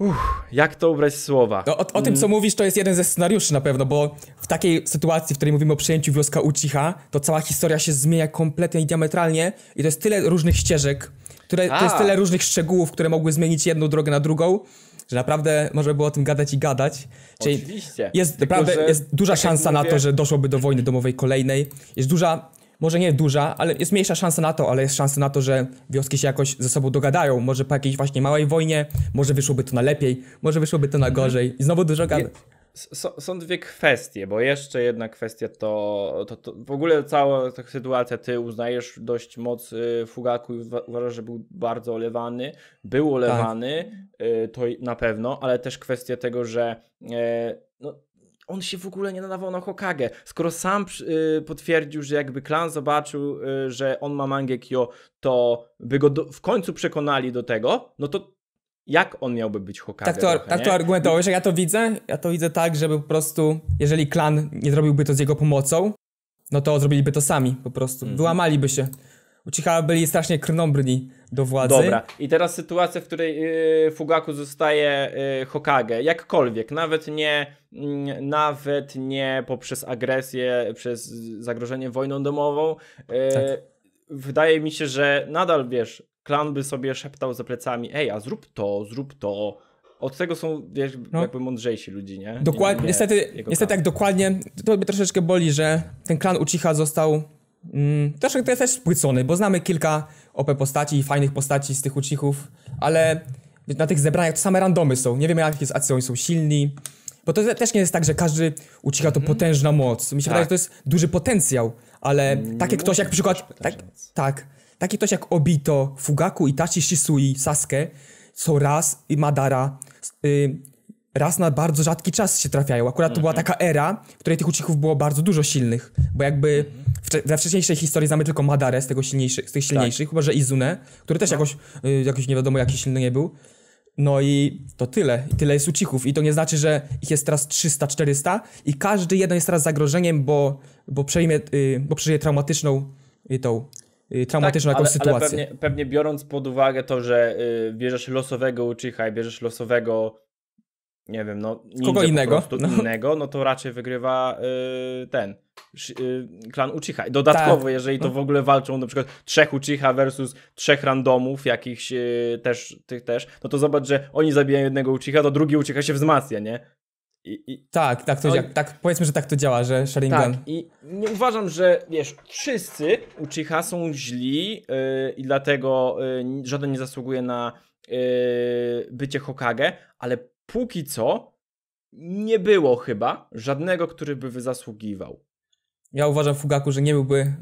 Uff, jak to ubrać słowa? No, o, o tym, mm. co mówisz, to jest jeden ze scenariuszy na pewno, bo w takiej sytuacji, w której mówimy o przejęciu wioska Ucicha, to cała historia się zmienia kompletnie i diametralnie i to jest tyle różnych ścieżek, które, to jest tyle różnych szczegółów, które mogły zmienić jedną drogę na drugą, że naprawdę może było o tym gadać i gadać. Czyli Oczywiście. Jest, naprawdę, jest duża tak szansa mówię... na to, że doszłoby do wojny domowej kolejnej. Jest duża może nie duża, ale jest mniejsza szansa na to, ale jest szansa na to, że wioski się jakoś ze sobą dogadają. Może po jakiejś właśnie małej wojnie, może wyszłoby to na lepiej, może wyszłoby to na mhm. gorzej i znowu dużo gadać. Są dwie kwestie, bo jeszcze jedna kwestia to, to, to w ogóle cała ta sytuacja, ty uznajesz dość moc y, Fugaku i uważasz, że był bardzo olewany, był tak. olewany, tak. to na pewno, ale też kwestia tego, że e, no, on się w ogóle nie nadawał na Hokage. Skoro sam y, potwierdził, że jakby klan zobaczył, y, że on ma mangę Kyo, to by go do, w końcu przekonali do tego, no to jak on miałby być Hokage? Tak to, trochę, tak to argumentowałeś, ja to widzę. Ja to widzę tak, żeby po prostu, jeżeli klan nie zrobiłby to z jego pomocą, no to zrobiliby to sami po prostu. Mm. Wyłamaliby się. Ucichała byli strasznie krnąbrni do władzy. Dobra, i teraz sytuacja, w której y, Fugaku zostaje y, Hokage, jakkolwiek, nawet nie, mm, nawet nie poprzez agresję, przez zagrożenie wojną domową. Y, tak. Wydaje mi się, że nadal, wiesz, klan by sobie szeptał za plecami, ej, a zrób to, zrób to, od tego są, wiesz, no. jakby mądrzejsi ludzi, nie? Dokładnie, niestety, niestety tak dokładnie, to mnie troszeczkę boli, że ten klan Ucicha został Mm, troszkę to jest spłycony, bo znamy kilka OP postaci i fajnych postaci z tych ucichów, ale na tych zebraniach to same randomy są. Nie wiemy, jakie akcje oni są silni. Bo to też nie jest tak, że każdy ucicha to mhm. potężna moc. Mi się tak. wydaje, że to jest duży potencjał, ale taki takie ktoś jak przykład. Tak, tak. Taki ktoś jak Obito, Fugaku, Itachi, Shisui, Sasuke, co raz i Madara. Y, raz na bardzo rzadki czas się trafiają. Akurat to była mhm. taka era, w której tych ucichów było bardzo dużo silnych, bo jakby mhm. we wcześniejszej historii znamy tylko Madarę z, tego silniejszych, z tych tak. silniejszych, tak. chyba że Izune, który też no. jakoś, y, jakoś nie wiadomo jaki silny nie był. No i to tyle. I tyle jest ucichów. I to nie znaczy, że ich jest teraz 300-400 i każdy jeden jest teraz zagrożeniem, bo, bo, przejmie, y, bo przeżyje traumatyczną y, tą traumatyczną tak, jakąś ale, sytuację. Ale pewnie, pewnie, biorąc pod uwagę to, że y, bierzesz losowego ucicha i bierzesz losowego nie wiem, no kogo innego, no. innego, no to raczej wygrywa y, ten y, klan Uchiha. I dodatkowo, tak. jeżeli to no. w ogóle walczą na przykład trzech Uchiha versus trzech randomów jakichś y, też, tych też, no to zobacz, że oni zabijają jednego Uchiha, to drugi Uchiha się wzmacnia, nie? I, i tak, tak, to, oni... No tak, powiedzmy, że tak to działa, że Sharingan. Tak, i nie uważam, że wiesz, wszyscy Uchiha są źli i dlatego żaden nie zasługuje na bycie Hokage, ale póki co nie było chyba żadnego, który by zasługiwał. Ja uważam, Fugaku, że nie byłby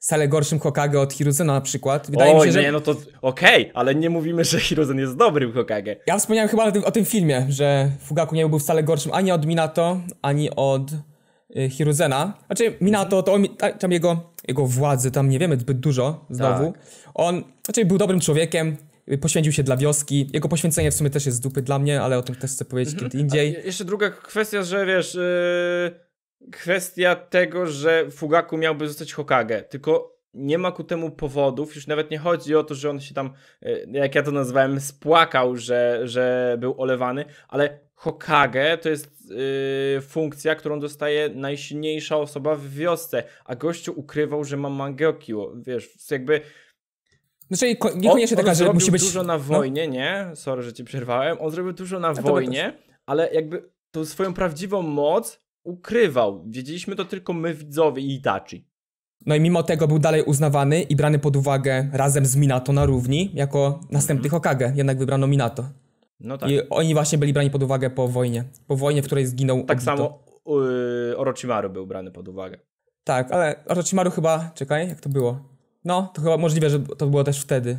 wcale gorszym Hokage od Hiruzena na przykład. Wydaje o, mi się, że... nie, no to okej, okay, ale nie mówimy, że Hiruzen jest dobrym Hokage. Ja wspomniałem chyba o tym, o tym filmie, że Fugaku nie byłby wcale gorszym ani od Minato, ani od y, Hiruzena. Znaczy Minato, to on, tam jego, jego władzy, tam nie wiemy zbyt dużo znowu. Tak. On znaczy, był dobrym człowiekiem, poświęcił się dla wioski. Jego poświęcenie w sumie też jest dupy dla mnie, ale o tym też chcę powiedzieć mhm. kiedy indziej. A jeszcze druga kwestia, że wiesz, yy, kwestia tego, że Fugaku miałby zostać Hokage, tylko nie ma ku temu powodów, już nawet nie chodzi o to, że on się tam, y, jak ja to nazwałem, spłakał, że, że był olewany, ale Hokage to jest yy, funkcja, którą dostaje najsilniejsza osoba w wiosce, a gościu ukrywał, że ma mangekyo, wiesz, jakby znaczy, niekoniecznie się taka, on że musi być... dużo na no. wojnie, no. nie? Sorry, że cię przerwałem. On zrobił dużo na wojnie, ale jakby tą swoją prawdziwą moc ukrywał. Wiedzieliśmy to tylko my, widzowie i Itachi. No i mimo tego był dalej uznawany i brany pod uwagę razem z Minato na równi jako następny mhm. Hokage, jednak wybrano Minato. No tak. I oni właśnie byli brani pod uwagę po wojnie. Po wojnie, w której zginął Tak Obito. samo yy, Orochimaru był brany pod uwagę. Tak, ale Orochimaru chyba, czekaj, jak to było? No, to chyba możliwe, że to było też wtedy.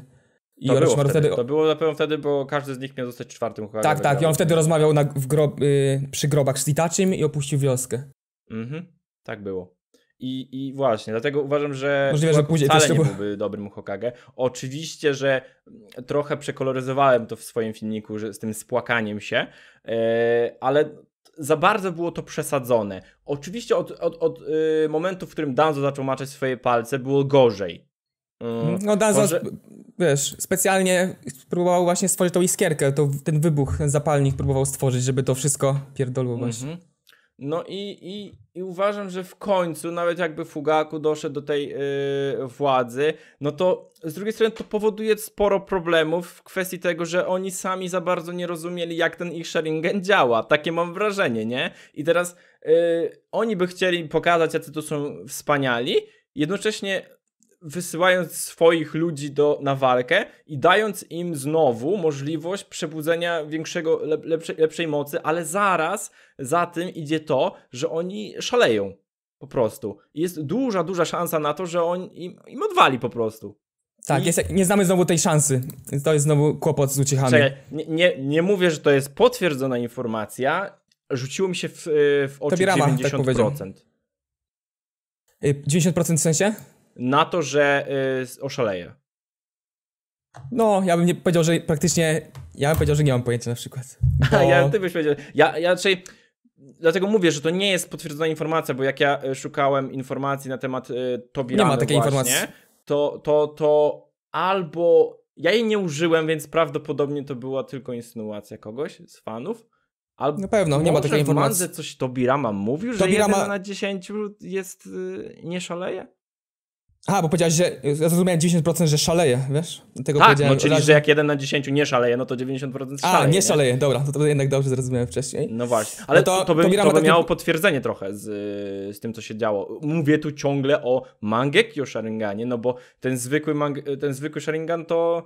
I to, było wtedy. wtedy. to było na pewno wtedy, bo każdy z nich miał zostać czwartym. Chyba tak, tak. I on wtedy rozmawiał na, grob, y, przy grobach z Litachim i opuścił wioskę. Mhm, tak było. I, I właśnie, dlatego uważam, że Możliwe, że później wcale nie było... byłby dobrym Hokage. Oczywiście, że mm, trochę przekoloryzowałem to w swoim filmiku że, z tym spłakaniem się, yy, ale za bardzo było to przesadzone. Oczywiście od, od, od y, momentu, w którym Danzo zaczął maczać swoje palce, było gorzej. Mhm. no Dazas, może... wiesz, specjalnie próbował właśnie stworzyć tą iskierkę, to, ten wybuch, ten zapalnik próbował stworzyć, żeby to wszystko pierdolło właśnie. Mm -hmm. No i, i, i uważam, że w końcu, nawet jakby Fugaku doszedł do tej yy, władzy, no to z drugiej strony to powoduje sporo problemów w kwestii tego, że oni sami za bardzo nie rozumieli, jak ten ich Sharingan działa. Takie mam wrażenie, nie? I teraz yy, oni by chcieli pokazać, jacy to są wspaniali, jednocześnie wysyłając swoich ludzi do, na walkę i dając im znowu możliwość przebudzenia większego, lepszej, lepszej mocy, ale zaraz za tym idzie to, że oni szaleją. Po prostu. jest duża, duża szansa na to, że on im, im odwali po prostu. Tak, I... jest, nie znamy znowu tej szansy. To jest znowu kłopot z uciechami. nie, nie, nie mówię, że to jest potwierdzona informacja. Rzuciło mi się w, w oczy Tobie 90%. Tak 90% y, w sensie? na to, że yy, oszaleje? No, ja bym nie powiedział, że praktycznie. Ja bym powiedział, że nie mam pojęcia na przykład. Bo... A ja ty byś powiedział. Ja, ja raczej. Dlatego mówię, że to nie jest potwierdzona informacja, bo jak ja y, szukałem informacji na temat y, Tobirany nie ma takiej właśnie, informacji. To, to, to albo ja jej nie użyłem, więc prawdopodobnie to była tylko insynuacja kogoś z fanów. Albo na pewno, nie ma takiej informacji. Mandze coś Tobirama mówił, Tobirama... że jeden na 10 jest y, nie szaleje? A, bo powiedziałeś, że ja zrozumiałem 90%, że szaleje, wiesz? Tego tak, no czyli, razie... że jak 1 na 10 nie szaleje, no to 90% szaleje. A, nie, nie? szaleje, dobra, to, no to jednak dobrze zrozumiałem wcześniej. No właśnie, ale no to, to, by, to, by taki... miało potwierdzenie trochę z, z tym, co się działo. Mówię tu ciągle o Mangekyo Sharinganie, no bo ten zwykły, mang... ten zwykły Sharingan to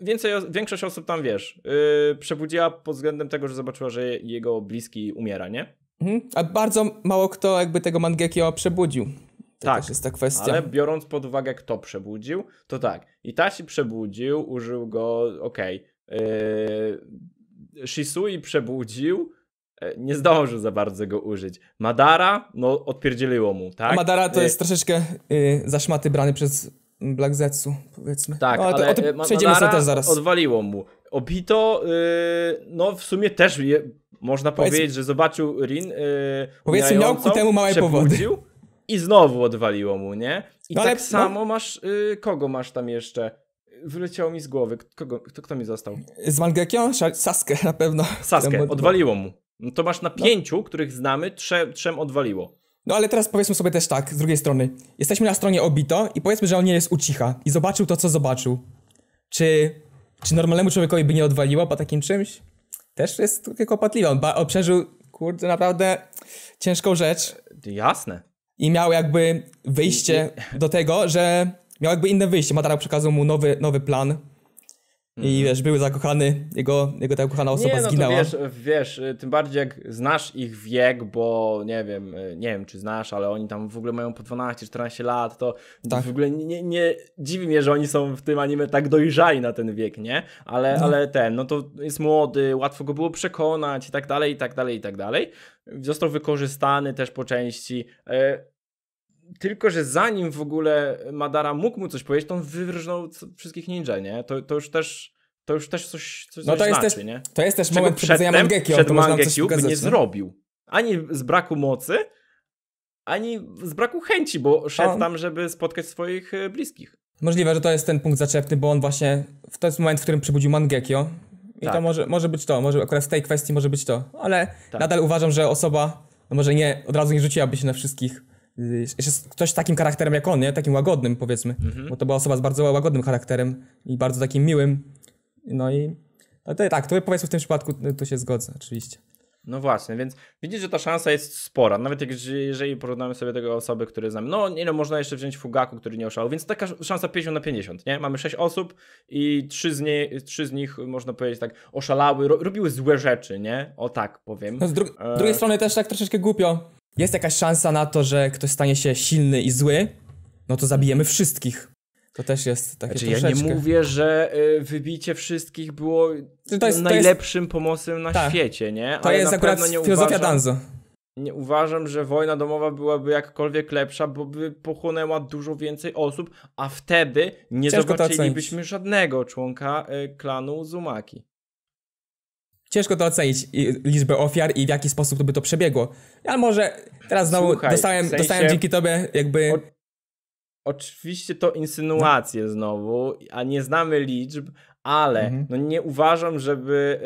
więcej, większość osób tam, wiesz, yy, przebudziła pod względem tego, że zobaczyła, że jego bliski umiera, nie? Mhm. A bardzo mało kto jakby tego Mangekyo przebudził. To tak, jest ta kwestia. Ale biorąc pod uwagę, kto przebudził, to tak. Itachi przebudził, użył go, okej. Okay. Yy, Shisui przebudził, e, nie zdążył za bardzo go użyć. Madara, no odpierdzieliło mu, tak? A Madara to e, jest troszeczkę yy, zaszmaty brany przez Black Zetsu, powiedzmy. Tak, no, ale, ale to, o tym e, przejdziemy Madara sobie też zaraz. odwaliło mu. Obito, yy, no w sumie też je, można powiedzieć, że zobaczył Rin yy, Powiedzmy, miał ku temu małe powody i znowu odwaliło mu, nie? I no, tak ale... No- samo masz, y, kogo masz tam jeszcze? Wyleciało mi z głowy, kogo, kto, kto mi został? Z Mangekią? Saskę na pewno. Saskę, odwaliło mu. No to masz na no. pięciu, których znamy, trze, trzem odwaliło. No ale teraz powiedzmy sobie też tak, z drugiej strony. Jesteśmy na stronie Obito i powiedzmy, że on nie jest ucicha i zobaczył to, co zobaczył. Czy, czy normalnemu człowiekowi by nie odwaliło po takim czymś Też jest trochę kłopotliwe. On, przeżył, kurde, naprawdę ciężką rzecz. Jasne i miał jakby wyjście do tego, że miał jakby inne wyjście. Madara przekazał mu nowy, nowy plan, i mhm. wiesz, był zakochany, jego, jego ta ukochana osoba nie, no zginęła. wiesz, wiesz, y, tym bardziej jak znasz ich wiek, bo nie wiem, y, nie wiem czy znasz, ale oni tam w ogóle mają po 12-14 lat, to tak. w ogóle nie, nie dziwi mnie, że oni są w tym anime tak dojrzali na ten wiek, nie? Ale, no. ale ten, no to jest młody, łatwo go było przekonać i tak dalej, i tak dalej, i tak dalej. Został wykorzystany też po części. Y, tylko, że zanim w ogóle Madara mógł mu coś powiedzieć, to on wyrżnął wszystkich ninja, nie? To, to już też to już też coś, coś, no to jest znaczy, też, nie? To jest też moment przedtem, mangeki, przed Mangekio, by nie zrobił. Ani z braku mocy, ani z braku chęci, bo szedł on. tam, żeby spotkać swoich e, bliskich. Możliwe, że to jest ten punkt zaczepny, bo on właśnie, w ten moment, w którym przebudził Mangekio i tak. to może, może być to, może akurat w tej kwestii może być to, ale tak. nadal uważam, że osoba, no może nie, od razu nie rzuciłaby się na wszystkich ktoś takim charakterem jak on, nie? Takim łagodnym powiedzmy, mhm. bo to była osoba z bardzo łagodnym charakterem i bardzo takim miłym. No i no to, tak, to powiedzmy w tym przypadku y, to się zgodzę, oczywiście. No właśnie, więc widzisz, że ta szansa jest spora, nawet jak, jeżeli porównamy sobie tego osoby, które znam, No nie no, można jeszcze wziąć Fugaku, który nie oszalał, więc taka szansa 50 na 50, nie? Mamy 6 osób i 3 z, nie, 3 z nich, można powiedzieć tak, oszalały, ro, robiły złe rzeczy, nie? O tak powiem. No z, dru z drugiej e, strony też tak troszeczkę głupio, jest jakaś szansa na to, że ktoś stanie się silny i zły, no to zabijemy wszystkich. To też jest takie znaczy, troszeczkę. Ja nie mówię, że y, wybicie wszystkich było no to jest, najlepszym jest... pomocem na tak. świecie, nie? Ale to jest akurat filozofia uważam... Danzo nie uważam, że wojna domowa byłaby jakkolwiek lepsza, bo by pochłonęła dużo więcej osób, a wtedy nie Ciężko zobaczylibyśmy żadnego członka y, klanu Zumaki. Ciężko to ocenić, liczbę ofiar i w jaki sposób to by to przebiegło. Ale może teraz znowu Słuchaj, dostałem, w sensie... dostałem dzięki tobie jakby... O... Oczywiście to insynuacje no. znowu, a nie znamy liczb, ale mhm. no nie uważam, żeby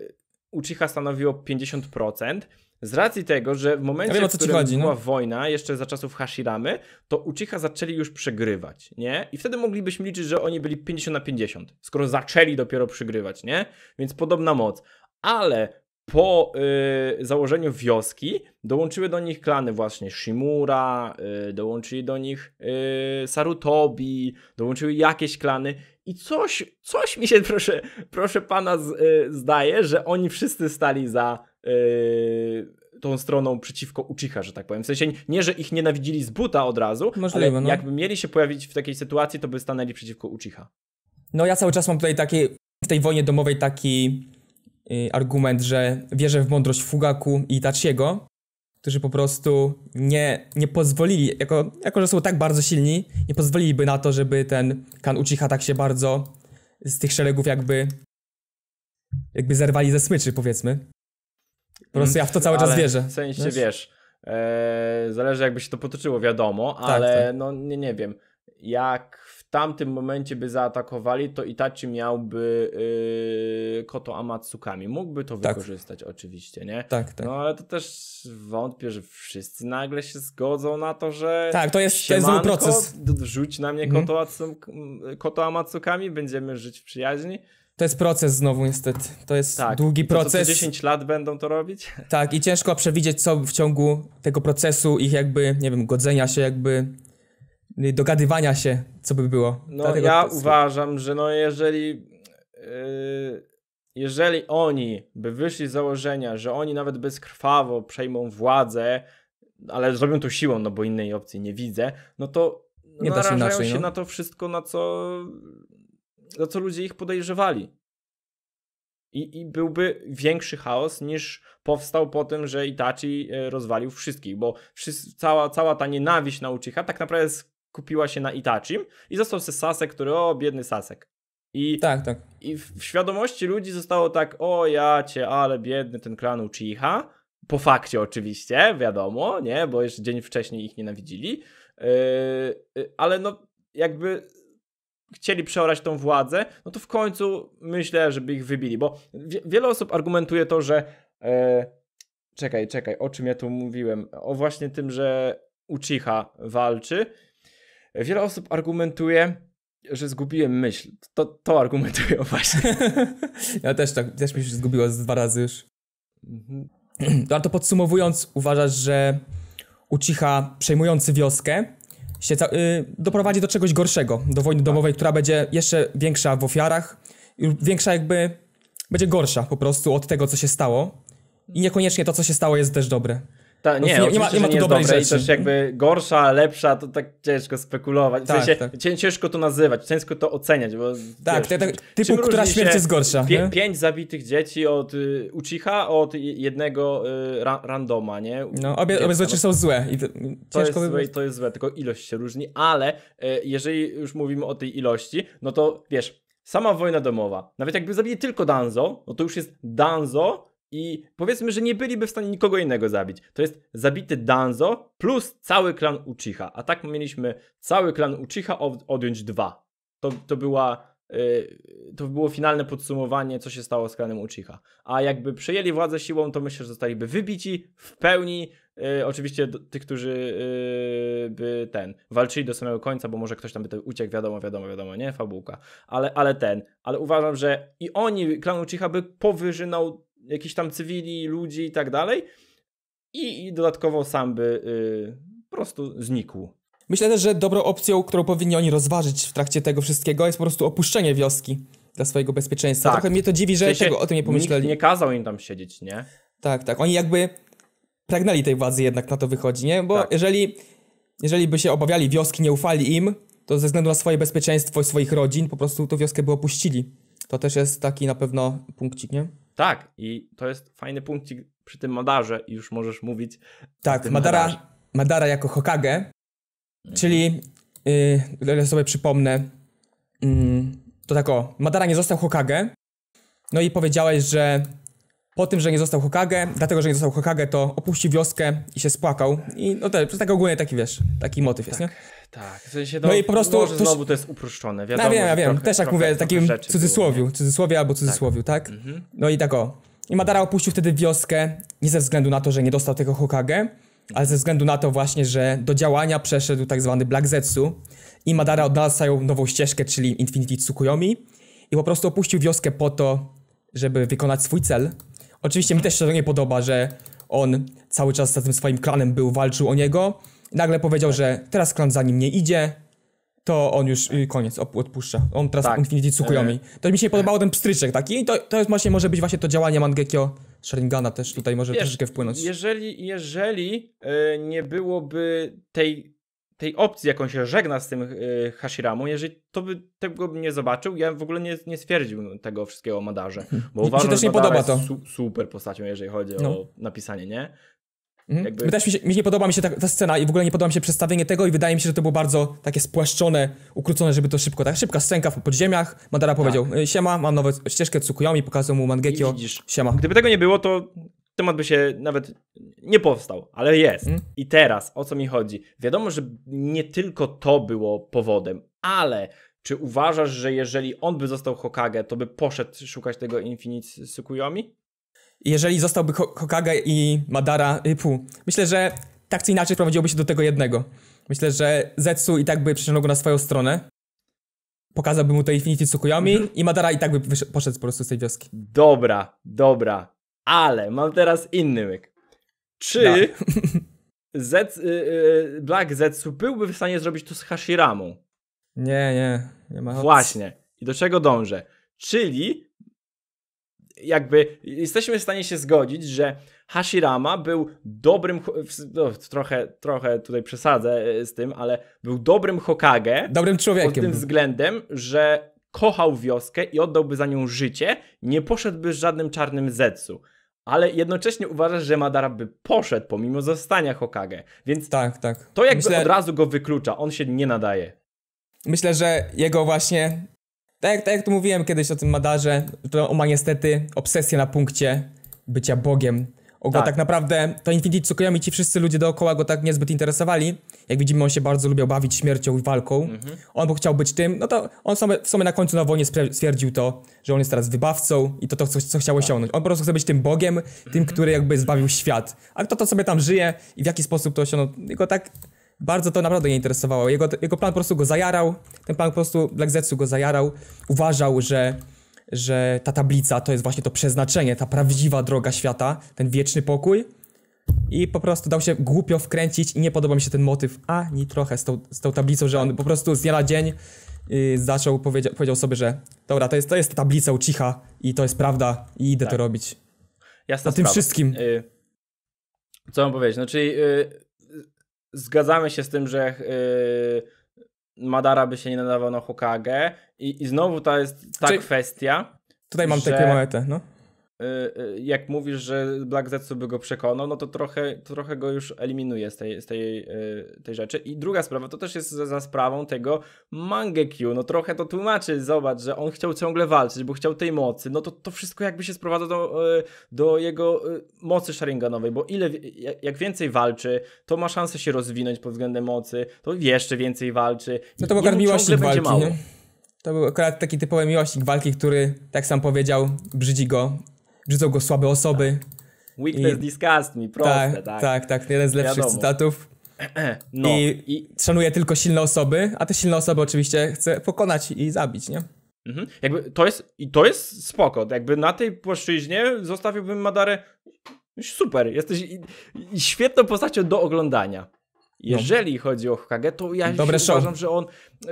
yy, Uchiha stanowiło 50%. Z racji tego, że w momencie, ja wiem, w którym chodzi, no. była no? wojna, jeszcze za czasów Hashiramy, to Uchiha zaczęli już przegrywać, nie? I wtedy moglibyśmy liczyć, że oni byli 50 na 50, skoro zaczęli dopiero przegrywać, nie? Więc podobna moc. Ale po y, założeniu wioski dołączyły do nich klany właśnie Shimura, y, dołączyli do nich y, Sarutobi, dołączyły jakieś klany i coś, coś mi się proszę, proszę pana z, y, zdaje, że oni wszyscy stali za y, tą stroną przeciwko Uchiha, że tak powiem. W sensie nie, że ich nienawidzili z buta od razu, Możliwe, ale no. jakby mieli się pojawić w takiej sytuacji, to by stanęli przeciwko Uchiha. No ja cały czas mam tutaj takie, w tej wojnie domowej taki Y, argument, że wierzę w mądrość Fugaku i Tachiego, którzy po prostu nie, nie pozwolili, jako, jako że są tak bardzo silni, nie pozwoliliby na to, żeby ten Kan Uchiha tak się bardzo z tych szeregów jakby jakby zerwali ze smyczy, powiedzmy. Po prostu ja w to cały czas ale wierzę. W sensie, wiesz, wiesz e, zależy jakby się to potoczyło, wiadomo, tak, ale tak, tak. no nie, nie wiem, jak tamtym momencie by zaatakowali, to Itachi miałby yy, Koto Amatsukami. Mógłby to tak. wykorzystać oczywiście, nie? Tak, tak. No ale to też wątpię, że wszyscy nagle się zgodzą na to, że Tak, to jest, to jest zły proces. Wrzuć na mnie mhm. Koto, hmm. Koto Amatsukami, będziemy żyć w przyjaźni. To jest proces znowu niestety. To jest tak. długi proces. To, co 10 lat będą to robić? Tak, i ciężko przewidzieć co w ciągu tego procesu ich jakby, nie wiem, godzenia się jakby dogadywania się, co by było. No Dlatego ja uważam, że no jeżeli yy, jeżeli oni by wyszli z założenia, że oni nawet bezkrwawo przejmą władzę, ale zrobią to siłą, no bo innej opcji nie widzę, no to nie narażają się, inaczej, się no. na to wszystko, na co, na co ludzie ich podejrzewali. I, I byłby większy chaos niż powstał po tym, że Itachi e, rozwalił wszystkich, bo wszyscy, cała, cała ta nienawiść na Uchiha tak naprawdę jest kupiła się na Itachim i został se Sasek, który o, biedny Sasek. I, tak, tak. I w świadomości ludzi zostało tak, o ja cię, ale biedny ten klan Uchiha. Po fakcie oczywiście, wiadomo, nie, bo jeszcze dzień wcześniej ich nienawidzili. Yy, y, ale no jakby chcieli przeorać tą władzę, no to w końcu myślę, żeby ich wybili, bo wie, wiele osób argumentuje to, że yy, czekaj, czekaj, o czym ja tu mówiłem? O właśnie tym, że Uchiha walczy Wiele osób argumentuje, że zgubiłem myśl. To, to argumentują właśnie. ja też tak, też mi się zgubiło dwa razy już. No, a to podsumowując, uważasz, że ucicha przejmujący wioskę się y, doprowadzi do czegoś gorszego, do wojny tak. domowej, która będzie jeszcze większa w ofiarach, większa jakby, będzie gorsza po prostu od tego, co się stało. I niekoniecznie to, co się stało, jest też dobre. Ta, no nie, no, nie, nie, ma, nie ma tu dobrej rzeczy. I też jakby gorsza, lepsza, to tak ciężko spekulować. W tak, sensie tak. ciężko to nazywać, ciężko to oceniać. Bo, tak, wiesz, tak, tak, tak. typu, która śmierć jest gorsza. Pie, pięć zabitych dzieci od y, od jednego y, ra, randoma, nie? No, obie, obie rzeczy są złe. I to, to jest by... złe i to jest złe, tylko ilość się różni, ale y, jeżeli już mówimy o tej ilości, no to wiesz, sama wojna domowa, nawet jakby zabili tylko Danzo, no to już jest Danzo i powiedzmy, że nie byliby w stanie nikogo innego zabić. To jest zabity Danzo plus cały klan Uchiha. A tak mieliśmy cały klan Uchiha od, odjąć dwa. To, to była... Yy, to było finalne podsumowanie, co się stało z klanem Uchiha. A jakby przejęli władzę siłą, to myślę, że zostaliby wybici w pełni. Yy, oczywiście tych, którzy yy, by ten walczyli do samego końca, bo może ktoś tam by ten uciekł, wiadomo, wiadomo, wiadomo, nie? Fabułka. Ale, ale ten, ale uważam, że i oni, klan Uchiha by powyżynał jakichś tam cywili, ludzi i tak dalej. I, dodatkowo sam by y, po prostu znikł. Myślę też, że dobrą opcją, którą powinni oni rozważyć w trakcie tego wszystkiego, jest po prostu opuszczenie wioski dla swojego bezpieczeństwa. Tak. Trochę mnie to dziwi, że w sensie tego, o tym nie pomyśleli. Nikt nie kazał im tam siedzieć, nie? Tak, tak. Oni jakby pragnęli tej władzy jednak, na to wychodzi, nie? Bo tak. jeżeli, jeżeli by się obawiali wioski, nie ufali im, to ze względu na swoje bezpieczeństwo i swoich rodzin po prostu tą wioskę by opuścili. To też jest taki na pewno punkcik, nie? Tak, i to jest fajny punkcik przy tym Madarze i już możesz mówić. Tak, Madara, Madara jako Hokage, czyli, yy, sobie przypomnę, yy, to tak o, Madara nie został Hokage, no i powiedziałeś, że po tym, że nie został Hokage, dlatego, że nie został Hokage, to opuścił wioskę i się spłakał. I no te, tak ogólnie taki, wiesz, taki motyw tak, jest, nie? Tak, w sensie no, no i po prostu może tuż... znowu to jest uproszczone, no, wiadomo. Ja wiem, ja wiem, trochę, też jak mówię, w takim cudzysłowiu, było, cudzysłowie albo cudzysłowiu, tak? tak? Mhm. No i tak o. I Madara opuścił wtedy wioskę nie ze względu na to, że nie dostał tego Hokage, ale ze względu na to właśnie, że do działania przeszedł tak zwany Black Zetsu i Madara odnalazł swoją nową ścieżkę, czyli Infinity Tsukuyomi i po prostu opuścił wioskę po to, żeby wykonać swój cel, Oczywiście mi też się to nie podoba, że on cały czas za tym swoim klanem był, walczył o niego. Nagle powiedział, że teraz klan za nim nie idzie, to on już y, koniec, odpuszcza. On teraz tak. Infinity Tsukuyomi. E. To mi się podobało ten pstryczek taki i to, to jest właśnie, może być właśnie to działanie Mangekio Sharingana też tutaj może Wiesz, troszeczkę wpłynąć. Jeżeli, jeżeli e, nie byłoby tej tej opcji, jaką się żegna z tym y, jeżeli to by tego bym nie zobaczył, ja w ogóle nie, nie stwierdziłbym tego wszystkiego o Madarze, mhm. bo uważam, się też nie że podoba to. Su super postacią, jeżeli chodzi no. o napisanie, nie? Mhm. Jakby... Też mi, się, mi nie podoba mi się ta, ta, scena i w ogóle nie podoba mi się przedstawienie tego i wydaje mi się, że to było bardzo takie spłaszczone, ukrócone, żeby to szybko, tak szybka scenka w podziemiach, Madara tak. powiedział, y, siema, mam nową ścieżkę Tsukuyomi, pokazał mu Mangekio, widzisz, siema. Gdyby tego nie było, to temat by się nawet nie powstał, ale jest. Hmm? I teraz o co mi chodzi? Wiadomo, że nie tylko to było powodem, ale czy uważasz, że jeżeli on by został Hokage, to by poszedł szukać tego Infinite Tsukuyomi? Jeżeli zostałby Hokage i Madara, y, pu, myślę, że tak czy inaczej prowadziłoby się do tego jednego. Myślę, że Zetsu i tak by przyciągnął go na swoją stronę, pokazałby mu to Infinity Tsukuyomi mm -hmm. i Madara i tak by poszedł po prostu z tej wioski. Dobra, dobra. Ale mam teraz inny myk. Czy Z, y, y, Black Zetsu byłby w stanie zrobić to z Hashiramą? Nie, nie, nie ma. Właśnie. I do czego dążę? Czyli jakby jesteśmy w stanie się zgodzić, że Hashirama był dobrym, no, trochę, trochę tutaj przesadzę y, z tym, ale był dobrym Hokage. Dobrym człowiekiem. Pod tym względem, że kochał wioskę i oddałby za nią życie, nie poszedłby z żadnym czarnym Zetsu ale jednocześnie uważasz, że Madara by poszedł pomimo zostania Hokage. Więc tak, tak. to jakby Myślę... od razu go wyklucza, on się nie nadaje. Myślę, że jego właśnie, tak, tak jak tu mówiłem kiedyś o tym Madarze, to on ma niestety obsesję na punkcie bycia Bogiem. Bo go tak. tak naprawdę, to Infinity Tsukuyomi, ci wszyscy ludzie dookoła go tak niezbyt interesowali. Jak widzimy, on się bardzo lubił bawić śmiercią i walką. Mhm. On bo chciał być tym, no to on sobie, w sumie na końcu na wojnie stwierdził to, że on jest teraz wybawcą i to to, co, co chciał tak. osiągnąć. On po prostu chce być tym bogiem, tym, mhm. który jakby zbawił świat. A kto to sobie tam żyje i w jaki sposób to osiągnął, jego tak bardzo to naprawdę nie interesowało. Jego, jego plan po prostu go zajarał, ten plan po prostu Black Zetsu go zajarał. Uważał, że że ta tablica to jest właśnie to przeznaczenie, ta prawdziwa droga świata, ten wieczny pokój. I po prostu dał się głupio wkręcić i nie podoba mi się ten motyw ani trochę z tą, z tą tablicą, że on po prostu z dnia na dzień yy, zaczął, powiedział, powiedział sobie, że dobra, to jest, to jest ta tablica ucicha i to jest prawda i idę tak. to robić. Jasna Na tym wszystkim. Yy, co mam powiedzieć? No czyli yy, zgadzamy się z tym, że y, Madara by się nie nadawał na Hokage i, i znowu to jest ta Czyli kwestia. Tutaj mam że... takie no. Y, y, jak mówisz, że Black Zetsu by go przekonał, no to trochę, trochę go już eliminuje z tej, z tej, y, tej rzeczy. I druga sprawa, to też jest za, za sprawą tego Mangekyu. no trochę to tłumaczy, zobacz, że on chciał ciągle walczyć, bo chciał tej mocy, no to to wszystko jakby się sprowadza do, do jego mocy Sharinganowej, bo ile, jak więcej walczy, to ma szansę się rozwinąć pod względem mocy, to jeszcze więcej walczy. No to pokarmiła miłości walki, mało. nie? To był akurat taki typowy miłośnik walki, który, tak sam powiedział, brzydzi go brzydzą go słabe osoby. Tak. Weakness I... disgust me, proste, tak, tak. Tak, tak, tak. jeden z lepszych Wiadomo. cytatów. No. I, I szanuje tylko silne osoby, a te silne osoby oczywiście chce pokonać i zabić, nie? Mhm. Jakby to jest, i to jest spoko, jakby na tej płaszczyźnie zostawiłbym Madarę super, jesteś i, i świetną postacią do oglądania. No. Jeżeli no. chodzi o Hokage, to ja Dobre uważam, że on,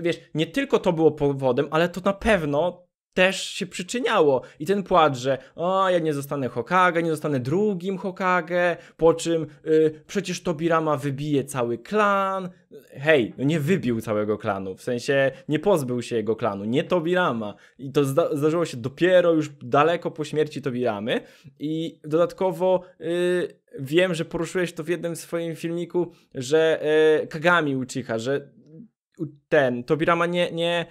wiesz, nie tylko to było powodem, ale to na pewno też się przyczyniało. I ten płat, że o, ja nie zostanę Hokage, nie zostanę drugim Hokage, po czym y, przecież Tobirama wybije cały klan. Hej, no nie wybił całego klanu, w sensie nie pozbył się jego klanu, nie Tobirama. I to zda zdarzyło się dopiero już daleko po śmierci Tobiramy. I dodatkowo... Y, wiem, że poruszyłeś to w jednym swoim filmiku, że y, Kagami ucicha że ten Tobirama nie, nie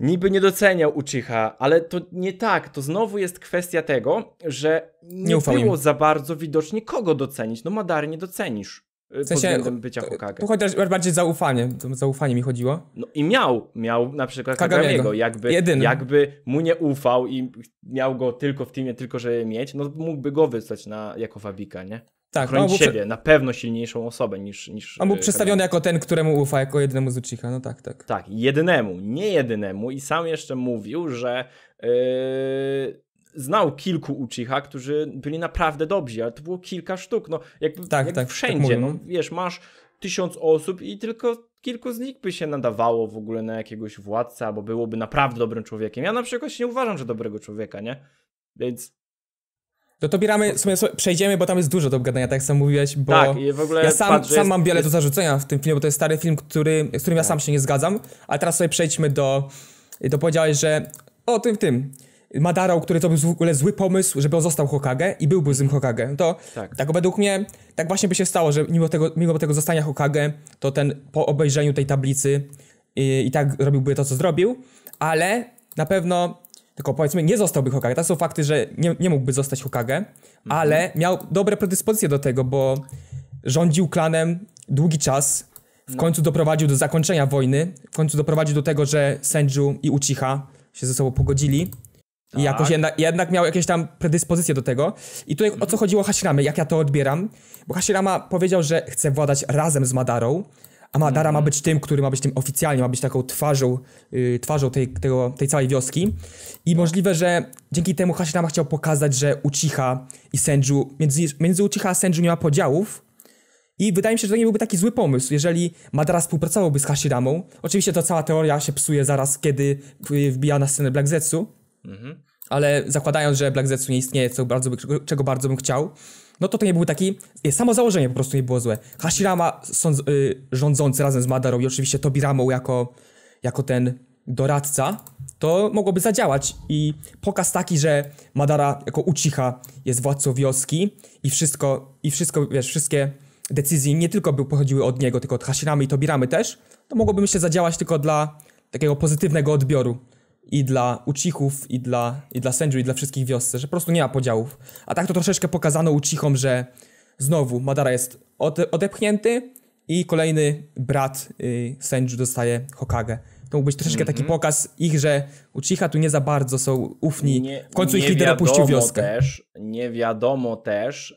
niby nie doceniał Uchiha, ale to nie tak. To znowu jest kwestia tego, że nie, nie było im. za bardzo widocznie kogo docenić. No Madary nie docenisz. Y, w sensie, względem bycia Hokage. Tu chociaż bardziej zaufanie, zaufanie mi chodziło. No i miał, miał na przykład Kagamiego, Kagamiego jakby, jakby mu nie ufał i miał go tylko w teamie, tylko żeby mieć, no mógłby go wysłać na, jako Fabika, nie? tak, chronić no, siebie, prze... na pewno silniejszą osobę niż... niż on no, był e, przedstawiony jako ten, któremu ufa, jako jedynemu z Uchiha, no tak, tak. Tak, jedynemu, nie jedynemu i sam jeszcze mówił, że yy, znał kilku Uchiha, którzy byli naprawdę dobrzy, ale to było kilka sztuk, no jakby, tak, tak, tak, wszędzie, tak no. wiesz, masz tysiąc osób i tylko kilku z nich by się nadawało w ogóle na jakiegoś władcę, albo byłoby naprawdę dobrym człowiekiem. Ja na przykład się nie uważam, że dobrego człowieka, nie? Więc no to bieramy, przejdziemy, bo tam jest dużo do gadania, tak jak sam mówiłeś, bo tak, i w ogóle ja sam, patrz, sam jest, mam wiele jest... do zarzucenia w tym filmie, bo to jest stary film, który, z którym ja tak. sam się nie zgadzam, ale teraz sobie przejdźmy do, to powiedziałeś, że o tym, tym, Madara, który to był w ogóle zły pomysł, żeby on został Hokage i byłby złym Hokage. No to tak. tak według mnie, tak właśnie by się stało, że mimo tego, mimo tego zostania Hokage, to ten po obejrzeniu tej tablicy i, i tak robiłby to, co zrobił, ale na pewno tylko powiedzmy nie zostałby Hokage. To są fakty, że nie, nie mógłby zostać Hokage, mhm. ale miał dobre predyspozycje do tego, bo rządził klanem długi czas, w no. końcu doprowadził do zakończenia wojny, w końcu doprowadził do tego, że Senju i Uchiha się ze sobą pogodzili. Tak. I jakoś tak. jednak, jednak, miał jakieś tam predyspozycje do tego. I tutaj mhm. o co chodziło Hashiramy, jak ja to odbieram? Bo Hashirama powiedział, że chce władać razem z Madarą, a Madara ma mhm. być tym, który ma być tym oficjalnie, ma być taką twarzą, yy, twarzą tej, tego, tej całej wioski. I możliwe, że dzięki temu Hashirama chciał pokazać, że Uchiha i Senju, między, między Uchiha a Senju nie ma podziałów. I wydaje mi się, że to nie byłby taki zły pomysł, jeżeli Madara współpracowałby z Hashiramą. Oczywiście to cała teoria się psuje zaraz, kiedy y, wbija na scenę Black Zetsu. Mhm. Ale zakładając, że Black Zetsu nie istnieje, co bardzo, czego bardzo bym chciał, no to to nie był taki, y, samo założenie po prostu nie było złe. Hashirama sądz, y, rządzący razem z Madarą i oczywiście Tobiramą jako, jako ten doradca, to mogłoby zadziałać i pokaz taki, że Madara jako ucicha jest władcą wioski i wszystko, i wszystko, wiesz, wszystkie decyzje nie tylko by pochodziły od niego, tylko od Hashiramy i Tobiramy też, to mogłoby myślę zadziałać tylko dla takiego pozytywnego odbioru i dla ucichów, i dla, i dla Sandry, i dla wszystkich wiosce, że po prostu nie ma podziałów. A tak to troszeczkę pokazano ucichom, że znowu Madara jest ode odepchnięty i kolejny brat y, dostaje Hokage. To mógł być troszeczkę mm -hmm. taki mhm. pokaz ich, że Uchiha tu nie za bardzo są ufni. Nie, w końcu ich lider opuścił wioskę. Też, nie wiadomo też,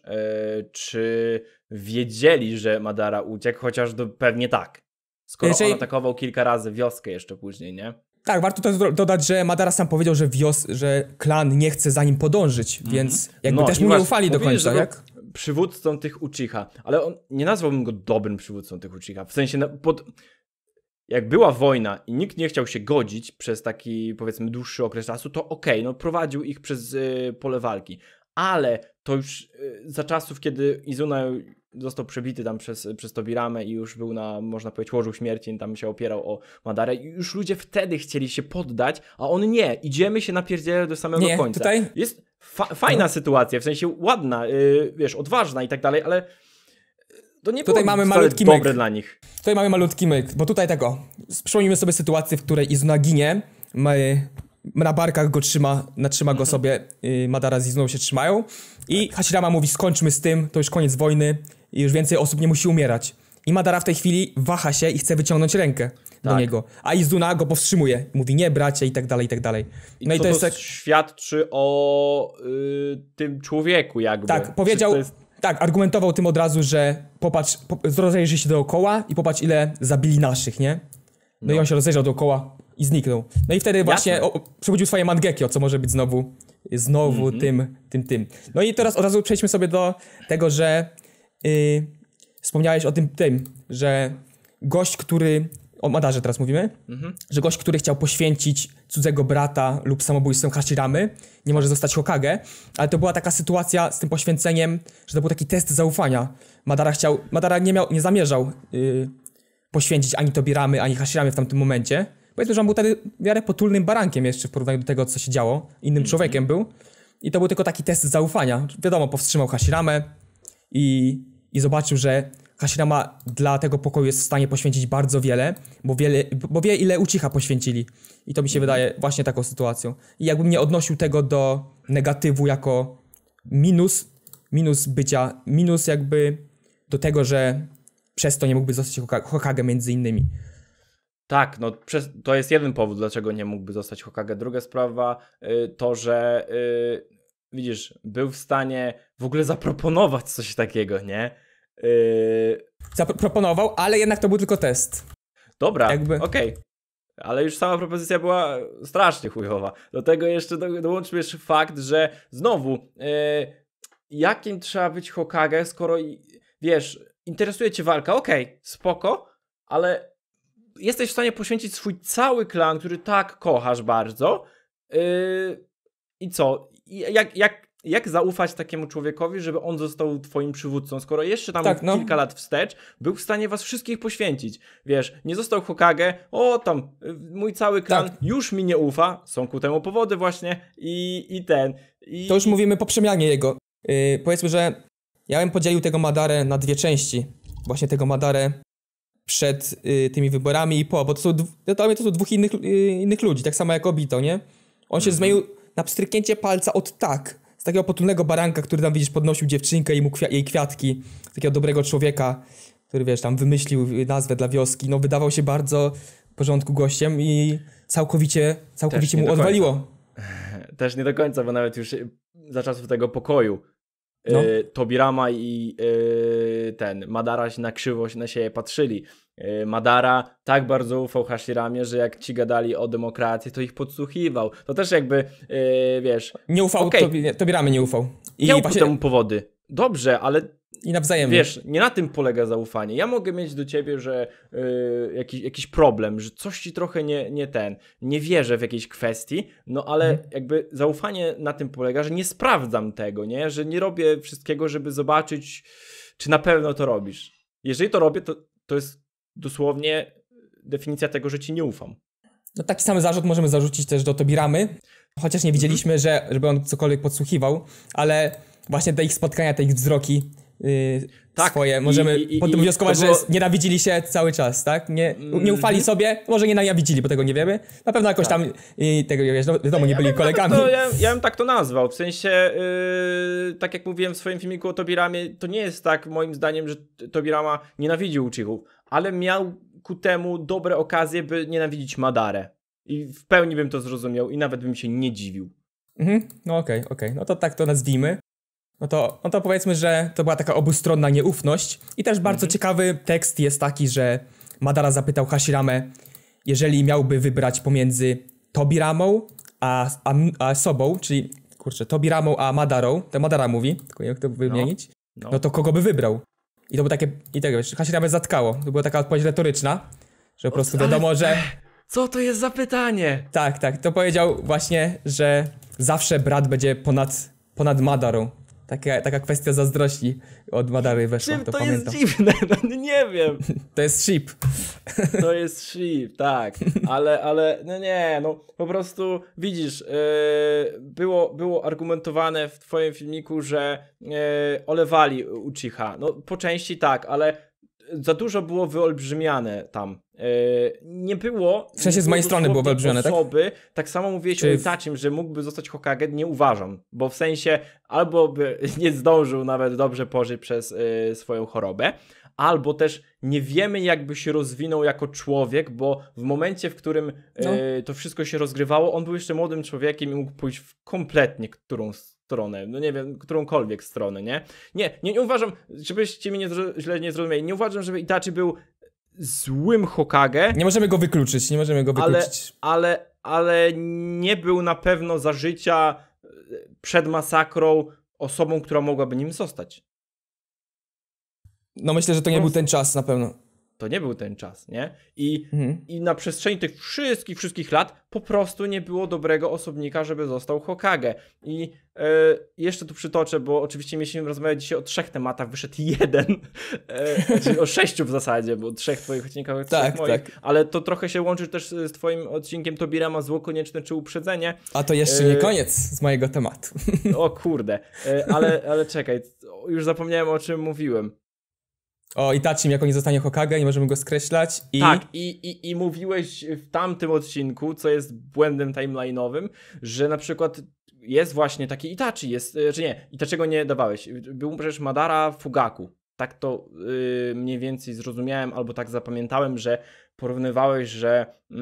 y, czy wiedzieli, że Madara uciekł, chociaż do, pewnie tak. Skoro Jeżeli... on atakował kilka razy wioskę jeszcze później, nie? Tak, warto też dodać, że Madara sam powiedział, że wios, że klan nie chce za nim podążyć, mm -hmm. więc jakby no, też mu nie ufali do końca, jak? Przywódcą tych Uchiha, ale on, nie nazwałbym go dobrym przywódcą tych Uchiha, w sensie no, pod... Jak była wojna i nikt nie chciał się godzić przez taki, powiedzmy, dłuższy okres czasu, to okej, okay, no prowadził ich przez y, pole walki. Ale to już y, za czasów, kiedy Izuna został przebity tam przez, przez Tobiramę i już był na, można powiedzieć, łożu śmierci, tam się opierał o Madarę już ludzie wtedy chcieli się poddać, a on nie, idziemy się pierdziele do samego nie, końca. Tutaj... Jest fa fajna no. sytuacja, w sensie ładna, yy, wiesz, odważna i tak dalej, ale to nie tutaj mamy malutki dobre myk. dla nich. Tutaj mamy malutki myk, bo tutaj tego, przypomnijmy sobie sytuację, w której Izuna ginie, my na barkach go trzyma, natrzyma go mhm. sobie, y, Madara z Izuną się trzymają i tak. Hashirama mówi skończmy z tym, to już koniec wojny i już więcej osób nie musi umierać. I Madara w tej chwili waha się i chce wyciągnąć rękę do tak. niego, a Izuna go powstrzymuje, mówi nie bracie i tak dalej, i tak dalej. No i, to, to jest tak- świadczy o y, tym człowieku jakby. Tak, powiedział... Jest... Tak, argumentował tym od razu, że popatrz, po, rozejrzyj się dookoła i popatrz ile zabili naszych, nie? No, no, i on się rozejrzał dookoła i zniknął. No i wtedy właśnie Jasne. o, swoje mandgeki. o co może być znowu, znowu mm -hmm. tym, tym, tym. No i teraz od razu przejdźmy sobie do tego, że yy, wspomniałeś o tym, tym, że gość, który, o Madarze teraz mówimy, mm -hmm. że gość, który chciał poświęcić cudzego brata lub samobójstwem Hashiramy, nie może zostać Hokage, ale to była taka sytuacja z tym poświęceniem, że to był taki test zaufania. Madara chciał, Madara nie miał, nie zamierzał yy, poświęcić ani Tobiramy, ani Hashiramy w tamtym momencie, Powiedzmy, że on był wtedy w miarę potulnym barankiem jeszcze w porównaniu do tego, co się działo. Innym mm-hmm. człowiekiem był. I to był tylko taki test zaufania. Wiadomo, powstrzymał Hashiramę i, i zobaczył, że Hashirama dla tego pokoju jest w stanie poświęcić bardzo wiele, bo, wiele, bo wie ile ucicha poświęcili. I to mi się mm-hmm. wydaje właśnie taką sytuacją. I jakbym nie odnosił tego do negatywu jako minus, minus bycia, minus jakby do tego, że przez to nie mógłby zostać Hokage między innymi. Tak, no to jest jeden powód, dlaczego nie mógłby zostać Hokage. Druga sprawa y, to, że y, widzisz, był w stanie w ogóle zaproponować coś takiego, nie? Y, Zaproponował, ale jednak to był tylko test. Dobra, Jakby... okej. Okay. Ale już sama propozycja była strasznie chujowa. Do tego jeszcze do, dołączmy jeszcze fakt, że znowu, jakim trzeba być Hokage, skoro, wiesz, interesuje cię walka, okej, okay, spoko, ale jesteś w stanie poświęcić swój cały klan, który tak kochasz bardzo. Yy, I co? Jak, jak, jak zaufać takiemu człowiekowi, żeby on został twoim przywódcą, skoro jeszcze tam tak, no. kilka lat wstecz był w stanie was wszystkich poświęcić. Wiesz, nie został Hokage, o tam, yy, mój cały klan tak. już mi nie ufa, są ku temu powody właśnie i, i ten. I, to już i... mówimy po przemianie jego. Yy, powiedzmy, że ja bym podzielił tego Madarę na dwie części. Właśnie tego Madarę przed y, tymi wyborami i po, bo to są, no dla to są dwóch innych, y, innych ludzi, tak samo jak Obito, nie? On się mhm. zmienił na pstryknięcie palca od tak, z takiego potulnego baranka, który tam widzisz podnosił dziewczynkę i mu jej kwiatki, takiego dobrego człowieka, który wiesz, tam wymyślił y, nazwę dla wioski, no wydawał się bardzo w porządku gościem i całkowicie, całkowicie mu odwaliło. Też nie do końca, bo nawet już za czasów tego pokoju no. E, Tobirama i e, ten Madara się na krzywo na siebie patrzyli. E, Madara tak bardzo ufał Hashiramie, że jak ci gadali o demokracji, to ich podsłuchiwał. To też jakby, e, wiesz... Nie ufał, okay. Tobiramy nie ufał. I Miał właśnie... temu powody. Dobrze, ale i nawzajem. Wiesz, nie na tym polega zaufanie. Ja mogę mieć do ciebie, że yy, jakiś, jakiś problem, że coś ci trochę nie, nie ten, nie wierzę w jakiejś kwestii, no ale mhm. jakby zaufanie na tym polega, że nie sprawdzam tego, nie? Że nie robię wszystkiego, żeby zobaczyć, czy na pewno to robisz. Jeżeli to robię, to, to jest dosłownie definicja tego, że ci nie ufam. No taki sam zarzut możemy zarzucić też do Tobiramy, chociaż nie mhm. widzieliśmy, że, żeby on cokolwiek podsłuchiwał, ale właśnie te ich spotkania, te ich wzroki, Yy, tak, swoje. Możemy i, i, wnioskować, było... że nienawidzili się cały czas, tak? Nie, mm. nie ufali mm -hmm. sobie, może nie nienawidzili, bo tego nie wiemy. Na pewno jakoś tak. tam i y, tego no, wiadomo, nie ja byli kolegami. To, ja, ja bym tak to nazwał. W sensie, yy, tak jak mówiłem w swoim filmiku o Tobiramie, to nie jest tak moim zdaniem, że Tobirama nienawidził Uchichów, ale miał ku temu dobre okazje, by nienawidzić Madarę. I w pełni bym to zrozumiał i nawet bym się nie dziwił. Mhm, no okej, okay, okej. Okay. No to tak to nazwijmy. No to, no to powiedzmy, że to była taka obustronna nieufność. I też bardzo mhm. ciekawy tekst jest taki, że Madara zapytał Hashiramę, jeżeli miałby wybrać pomiędzy Tobiramą a, a, a sobą, czyli kurczę, Tobiramą a Madarą, to Madara mówi, tylko jak to wymienić, no. No. no. to kogo by wybrał? I to było takie, i tak wiesz, Hashirame zatkało. To była taka odpowiedź retoryczna, że po prostu wiadomo, że... Co to jest za pytanie? Tak, tak, to powiedział właśnie, że zawsze brat będzie ponad, ponad Madarą. Taka, taka kwestia zazdrości od Madary weszła, Czym to, to pamiętam. jest dziwne, no, no nie wiem. To jest ship. To jest ship, tak. Ale, ale, no nie, no po prostu widzisz, yy, było, było argumentowane w twoim filmiku, że yy, olewali Uchiha. No po części tak, ale za dużo było wyolbrzymiane tam. E, nie było. W sensie z mojej strony było wyolbrzymione, tak? Osoby, tak samo mówiłeś Czy... o Itachim, że mógłby zostać Hokage, nie uważam, bo w sensie albo by nie zdążył nawet dobrze pożyć przez y, swoją chorobę, albo też nie wiemy, jakby się rozwinął jako człowiek, bo w momencie, w którym e, no. y, to wszystko się rozgrywało, on był jeszcze młodym człowiekiem i mógł pójść w kompletnie którą stronę, no nie wiem, którąkolwiek stronę, nie? Nie, nie, nie uważam, żebyście mnie nie źle nie zrozumieli, nie uważam, żeby Itachi był złym Hokage. Nie możemy go wykluczyć, nie możemy go wykluczyć. Ale, ale, ale nie był na pewno za życia e, przed masakrą osobą, która mogłaby nim zostać. No myślę, że to nie był ten czas na pewno to nie był ten czas, nie? I, mhm. i na przestrzeni tych wszystkich, wszystkich lat po prostu nie było dobrego osobnika, żeby został Hokage. I e, jeszcze tu przytoczę, bo oczywiście mieliśmy rozmawiać dzisiaj o trzech tematach, wyszedł jeden, e, czyli znaczy, o sześciu w zasadzie, bo trzech twoich odcinkach, tak, moich, tak. ale to trochę się łączy też z twoim odcinkiem Tobira ma zło konieczne czy uprzedzenie. A to jeszcze e, nie koniec z mojego tematu. O kurde, e, ale, ale czekaj, już zapomniałem o czym mówiłem. O Itachim, jak on nie zostanie Hokage, nie możemy go skreślać i... Tak, i, i, i mówiłeś w tamtym odcinku, co jest błędem timeline'owym, że na przykład jest właśnie taki Itachi, jest, e, czy znaczy nie, Itachiego nie dawałeś, był przecież Madara Fugaku, tak to yy, mniej więcej zrozumiałem, albo tak zapamiętałem, że porównywałeś, że... Yy,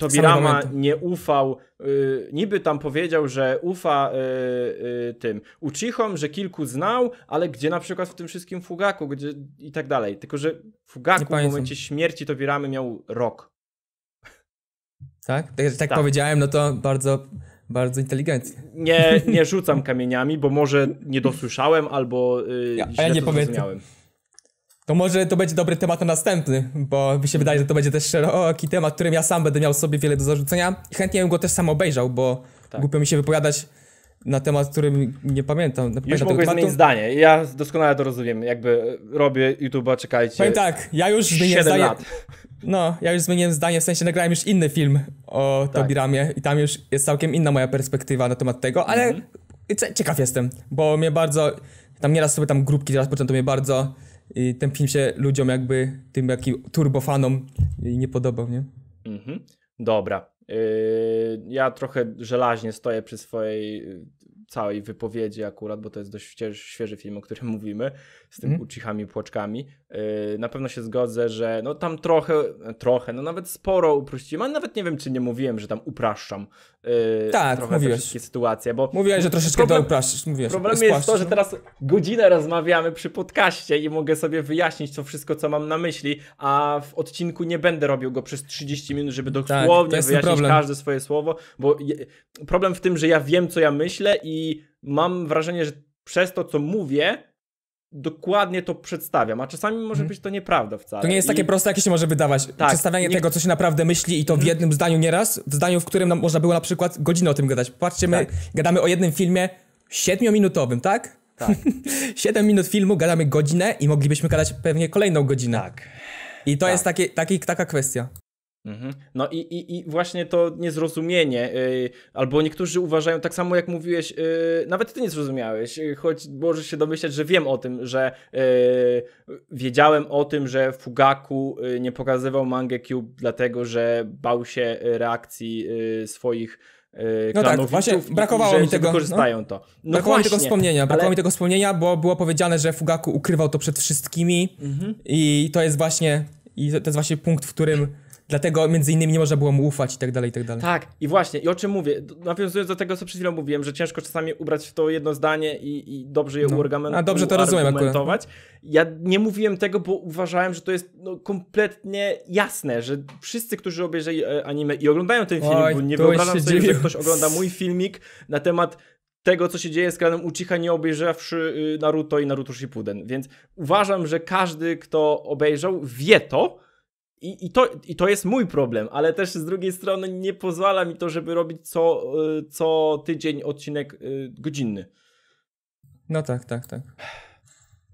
Tobirama nie ufał, y, niby tam powiedział, że ufa y, y, tym Uchichom, że kilku znał, ale gdzie na przykład w tym wszystkim Fugaku gdzie, i tak dalej. Tylko, że Fugaku w momencie śmierci Tobiramy miał rok. Tak? Tak, tak, tak. powiedziałem, no to bardzo, bardzo inteligentnie. Nie, nie rzucam kamieniami, bo może nie dosłyszałem albo y, ja, źle ja nie zrozumiałem. To może to będzie dobry temat na następny, bo mi się wydaje, że to będzie też szeroki temat, którym ja sam będę miał sobie wiele do zarzucenia. I chętnie bym go też sam obejrzał, bo tak. głupio mi się wypowiadać na temat, którym nie pamiętam. Nie już mogłeś zmienić zdanie. Ja doskonale to rozumiem. Jakby robię YouTube'a, czekajcie. Powiem tak, ja już zmieniłem zdanie. Lat. No, ja już zmieniłem zdanie, w sensie nagrałem już inny film o tak. Tobiramie i tam już jest całkiem inna moja perspektywa na temat tego, ale mhm. ciekaw jestem, bo mnie bardzo, tam nieraz sobie tam grupki teraz początą mnie bardzo i ten film się ludziom jakby, tym jakim turbofanom nie podobał, nie? Mhm. Dobra. Yy, ja trochę żelaźnie stoję przy swojej y, całej wypowiedzi akurat, bo to jest dość świeży film, o którym mówimy z tym mm. Uchihami Płaczkami. Yy, na pewno się zgodzę, że no tam trochę, trochę, no nawet sporo uprościłem, ale nawet nie wiem, czy nie mówiłem, że tam upraszczam yy, tak, trochę mówiłeś. wszystkie sytuacje, bo... Mówiłeś, że troszeczkę problem, to upraszczasz, mówiłeś. Problem jest to, że teraz godzinę rozmawiamy przy podcaście i mogę sobie wyjaśnić to wszystko, co mam na myśli, a w odcinku nie będę robił go przez 30 minut, żeby tak, dosłownie tak, wyjaśnić problem. każde swoje słowo, bo je, problem w tym, że ja wiem, co ja myślę i mam wrażenie, że przez to, co mówię, dokładnie to przedstawiam, a czasami może mhm. być to nieprawda wcale. To nie jest takie I... proste, jakie się może wydawać. Tak, Przedstawianie nie... tego, co się naprawdę myśli i to w mhm. jednym zdaniu nieraz, w zdaniu, w którym nam można było na przykład godzinę o tym gadać. Patrzcie, my tak. gadamy o jednym filmie siedmiominutowym, tak? Tak. Siedem minut filmu, gadamy godzinę i moglibyśmy gadać pewnie kolejną godzinę. Tak. I to tak. jest taki, taki, taka kwestia. Mhm. No i, i, i właśnie to niezrozumienie, yy, albo niektórzy uważają, tak samo jak mówiłeś, yy, nawet ty nie zrozumiałeś, yy, choć możesz się domyślać, że wiem o tym, że y, wiedziałem o tym, że Fugaku y, nie pokazywał Mangę Cube, dlatego że bał się y, reakcji swoich no tak, właśnie brakowało że, mi tego. No. Wykorzystają no, to. No brakowało właśnie, mi tego wspomnienia, brakowało ale... mi tego wspomnienia, bo było powiedziane, że Fugaku ukrywał to przed wszystkimi mhm. i to jest właśnie i to jest właśnie punkt, w którym Dlatego między innymi nie można było mu ufać i tak dalej, i tak dalej. Tak, i właśnie, i o czym mówię, nawiązując do tego, co przed chwilą mówiłem, że ciężko czasami ubrać w to jedno zdanie i, i dobrze je no. uargumentować. A dobrze to rozumiem akurat. Ja nie mówiłem tego, bo uważałem, że to jest no, kompletnie jasne, że wszyscy, którzy obejrzeli e, anime i oglądają ten filmik, Oj, bo nie wyobrażam sobie, dziwił. że ktoś ogląda mój filmik na temat tego, co się dzieje z kranem Uchiha, nie obejrzawszy y, Naruto i Naruto Shippuden. Więc uważam, że każdy, kto obejrzał, wie to, i, i, to, I to jest mój problem, ale też z drugiej strony nie pozwala mi to, żeby robić co, y, co tydzień odcinek y, godzinny. No tak, tak, tak.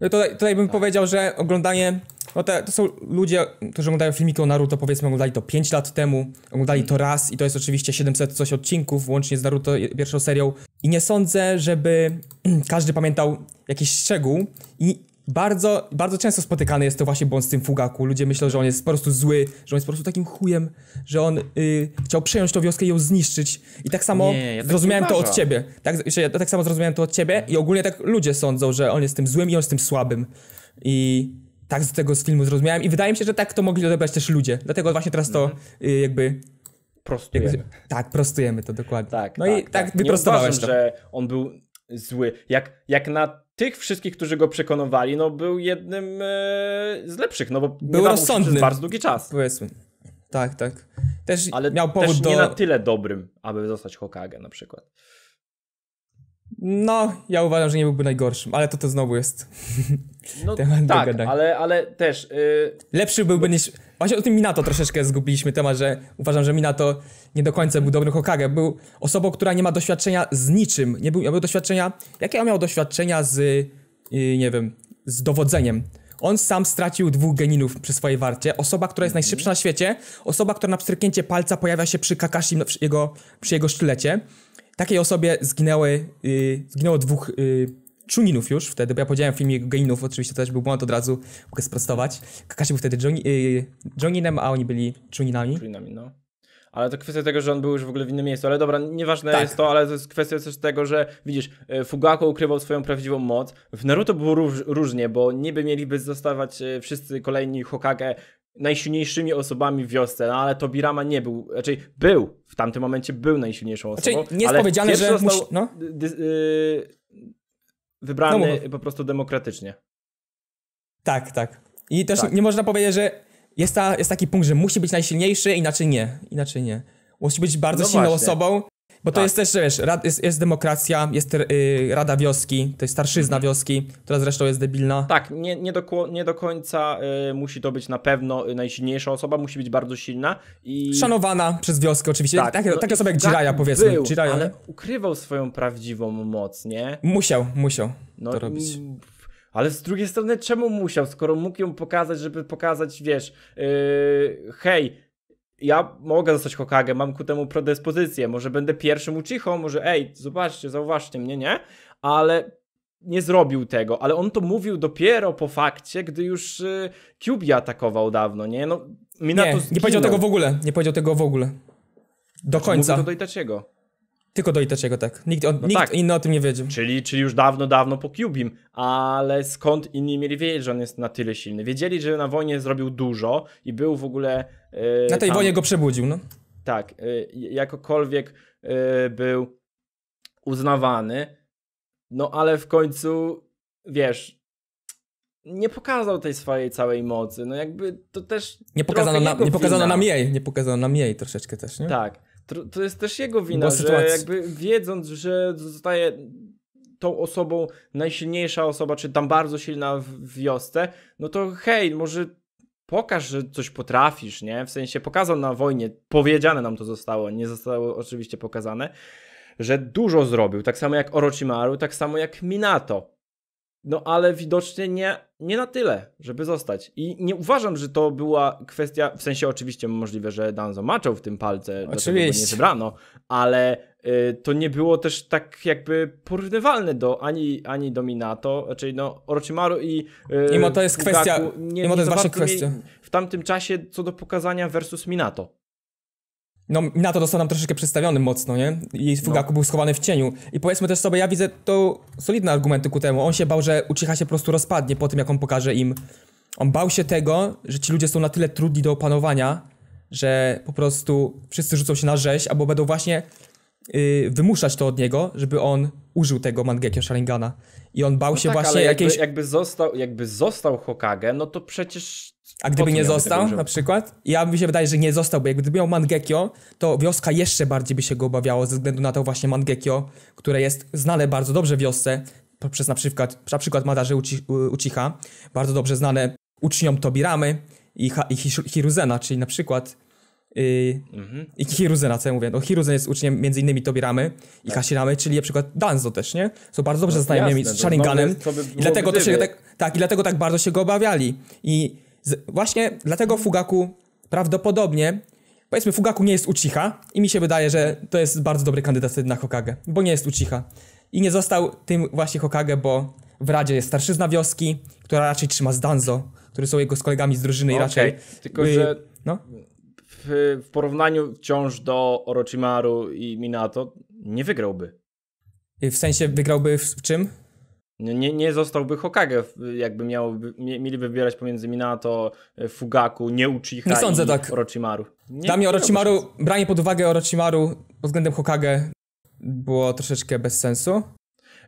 No tutaj, tutaj bym tak. powiedział, że oglądanie. No te, to są ludzie, którzy oglądają filmiki o Naruto, powiedzmy, oglądali to 5 lat temu, oglądali to raz i to jest oczywiście 700 coś odcinków, łącznie z Naruto pierwszą serią. I nie sądzę, żeby każdy pamiętał jakiś szczegół. I bardzo, bardzo często spotykany jest to właśnie błąd z tym Fugaku. Ludzie myślą, że on jest po prostu zły, że on jest po prostu takim chujem, że on y, chciał przejąć tą wioskę i ją zniszczyć. I tak samo nie, ja tak zrozumiałem to od ciebie. Tak, że ja tak samo zrozumiałem to od ciebie i ogólnie tak ludzie sądzą, że on jest tym złym i on jest tym słabym. I tak z tego z filmu zrozumiałem i wydaje mi się, że tak to mogli odebrać też ludzie. Dlatego właśnie teraz to mhm. y, jakby prostujemy. tak, prostujemy to dokładnie. Tak, no tak, i tak, tak. wyprostowałeś nie uważam, to. że on był zły. Jak, jak na tych wszystkich, którzy go przekonowali, no był jednym e, z lepszych, no bo był rozsądny przez bardzo długi czas. Powiedzmy. Tak, tak. Też Ale miał powód też nie na tyle dobrym, aby zostać Hokage na przykład. No, ja uważam, że nie byłby najgorszym, ale to to znowu jest. No, tak, ale, ale też. Yy... Lepszy byłby no niż. Właśnie o tym Minato troszeczkę zgubiliśmy temat, że uważam, że Minato nie do końca był dobrym Hokage. Był osobą, która nie ma doświadczenia z niczym. Nie był, miał doświadczenia... Jakie on miał doświadczenia z... Y, nie wiem... Z dowodzeniem. On sam stracił dwóch geninów przy swojej warcie. Osoba, która jest mhm. najszybsza na świecie. Osoba, która na pstryknięcie palca pojawia się przy Kakashi, przy jego, przy jego sztylecie. Takiej osobie zginęły, yy, zginęło dwóch... Yy, Chunginów już wtedy, bo ja powiedziałem w filmie Geninów, oczywiście to też był błąd, od razu mogę sprostować. Kakashi był wtedy y, Jonginem, a oni byli Chuninami. Chuninami, no. Ale to kwestia tego, że on był już w ogóle w innym miejscu. Ale dobra, nieważne tak. jest to, ale to jest kwestia też tego, że widzisz, y, Fugako ukrywał swoją prawdziwą moc. W Naruto było róż, różnie, bo niby mieliby zostawać y, wszyscy kolejni Hokage najsilniejszymi osobami w wiosce, no ale Tobirama nie był, raczej znaczy był, w tamtym momencie był najsilniejszą osobą. Znaczy, nie jest ale powiedziane, że... Został, musi, no? Wybrany no, po prostu demokratycznie. Tak, tak. I też tak. nie można powiedzieć, że jest, ta, jest taki punkt, że musi być najsilniejszy, inaczej nie. Inaczej nie. Musi być bardzo no silną właśnie. osobą, bo tak. to jest też, wiesz, rad, jest, jest, demokracja, jest yy, Rada Wioski, to jest starszyzna mhm. wioski, która zresztą jest debilna. Tak, nie, nie, do, nie do końca yy, musi to być na pewno y, najsilniejsza osoba, musi być bardzo silna i... Szanowana przez wioskę oczywiście, tak, no tak, no taka osoba jak Jiraya tak powiedzmy. Był, Jiraya, ale ukrywał swoją prawdziwą moc, nie? Musiał, musiał no, to robić. Ale z drugiej strony, czemu musiał, skoro mógł ją pokazać, żeby pokazać, wiesz, yy, hej, ja mogę zostać Hokage, mam ku temu predyspozycję, może będę pierwszym Uchiho, może ej, zobaczcie, zauważcie mnie, nie? Ale nie zrobił tego, ale on to mówił dopiero po fakcie, gdy już y, Kyubi atakował dawno, nie? No, Minato nie, nie powiedział tego w ogóle, nie powiedział tego w ogóle. Do końca. Mówił to do Itachiego. Tylko do Iteczego, tak. Nikt, on, no nikt tak. inny o tym nie wiedział. Czyli, czyli już dawno, dawno po Cubim. Ale skąd inni mieli wiedzieć, że on jest na tyle silny? Wiedzieli, że na wojnie zrobił dużo i był w ogóle... Yy, na tej tam, wojnie go przebudził, no. Tak. Yy, jakokolwiek yy, był uznawany. No ale w końcu, wiesz, nie pokazał tej swojej całej mocy. No jakby to też. Nie pokazano, nie pokazano nam jej, nie pokazano nam jej troszeczkę też, nie? Tak to jest też jego wina, że jakby wiedząc, że zostaje tą osobą najsilniejsza osoba, czy tam bardzo silna w wiosce, no to hej, może pokaż, że coś potrafisz, nie? W sensie pokazał na wojnie, powiedziane nam to zostało, nie zostało oczywiście pokazane, że dużo zrobił, tak samo jak Orochimaru, tak samo jak Minato. No ale widocznie nie, nie na tyle, żeby zostać. I nie uważam, że to była kwestia, w sensie oczywiście możliwe, że Danzo maczał w tym palce, oczywiście. dlatego nie zebrano, ale y, to nie było też tak jakby porównywalne do ani, ani Dominato, czyli znaczy, no Orochimaru i y, Mimo to jest kwestia, nie, mimo to jest wasza kwestia. W tamtym czasie co do pokazania versus Minato no na to został nam troszeczkę przedstawiony mocno, nie? Jej Fugaku no. był schowany w cieniu. I powiedzmy też sobie, ja widzę to solidne argumenty ku temu. On się bał, że ucicha się po prostu rozpadnie po tym, jak on pokaże im. On bał się tego, że ci ludzie są na tyle trudni do opanowania, że po prostu wszyscy rzucą się na rzeź, albo będą właśnie Y, wymuszać to od niego, żeby on użył tego Mangekio Sharingana. I on bał no się tak, właśnie jakby, jakiejś... Jakby został, jakby został Hokage, no to przecież... A gdyby nie został na przykład? Ja mi się wydaje, że nie został, bo jakby gdyby miał Mangekio, to wioska jeszcze bardziej by się go obawiała ze względu na to właśnie Mangekio, które jest znane bardzo dobrze wiosce, przez na przykład, na przykład Madarzy Uci, Ucicha, bardzo dobrze znane uczniom Tobiramy i, i Hiruzena, czyli na przykład i, y, mhm. i Hiruzena, co ja mówię. No, Hiruzen jest uczniem między innymi Tobiramy i tak. Hashiramy, czyli na przykład Danzo też, nie? Są bardzo dobrze no, zaznajomieni z Sharinganem. I dlatego tak, tak, i dlatego tak bardzo się go obawiali. I z, właśnie dlatego Fugaku prawdopodobnie powiedzmy Fugaku nie jest Uchiha i mi się wydaje, że to jest bardzo dobry kandydat na Hokage, bo nie jest Uchiha. I nie został tym właśnie Hokage, bo w Radzie jest starszyzna wioski, która raczej trzyma z Danzo, który są jego z kolegami z drużyny okay. i raczej... Tylko, by, że... No? w, w porównaniu wciąż do Orochimaru i Minato nie wygrałby. W sensie wygrałby w, w czym? Nie, nie zostałby Hokage, jakby miał, mieli wybierać pomiędzy Minato, Fugaku, Nieuchiha nie sądzę, i tak. Orochimaru. Nie, Dla mnie Orochimaru, branie pod uwagę Orochimaru pod względem Hokage było troszeczkę bez sensu.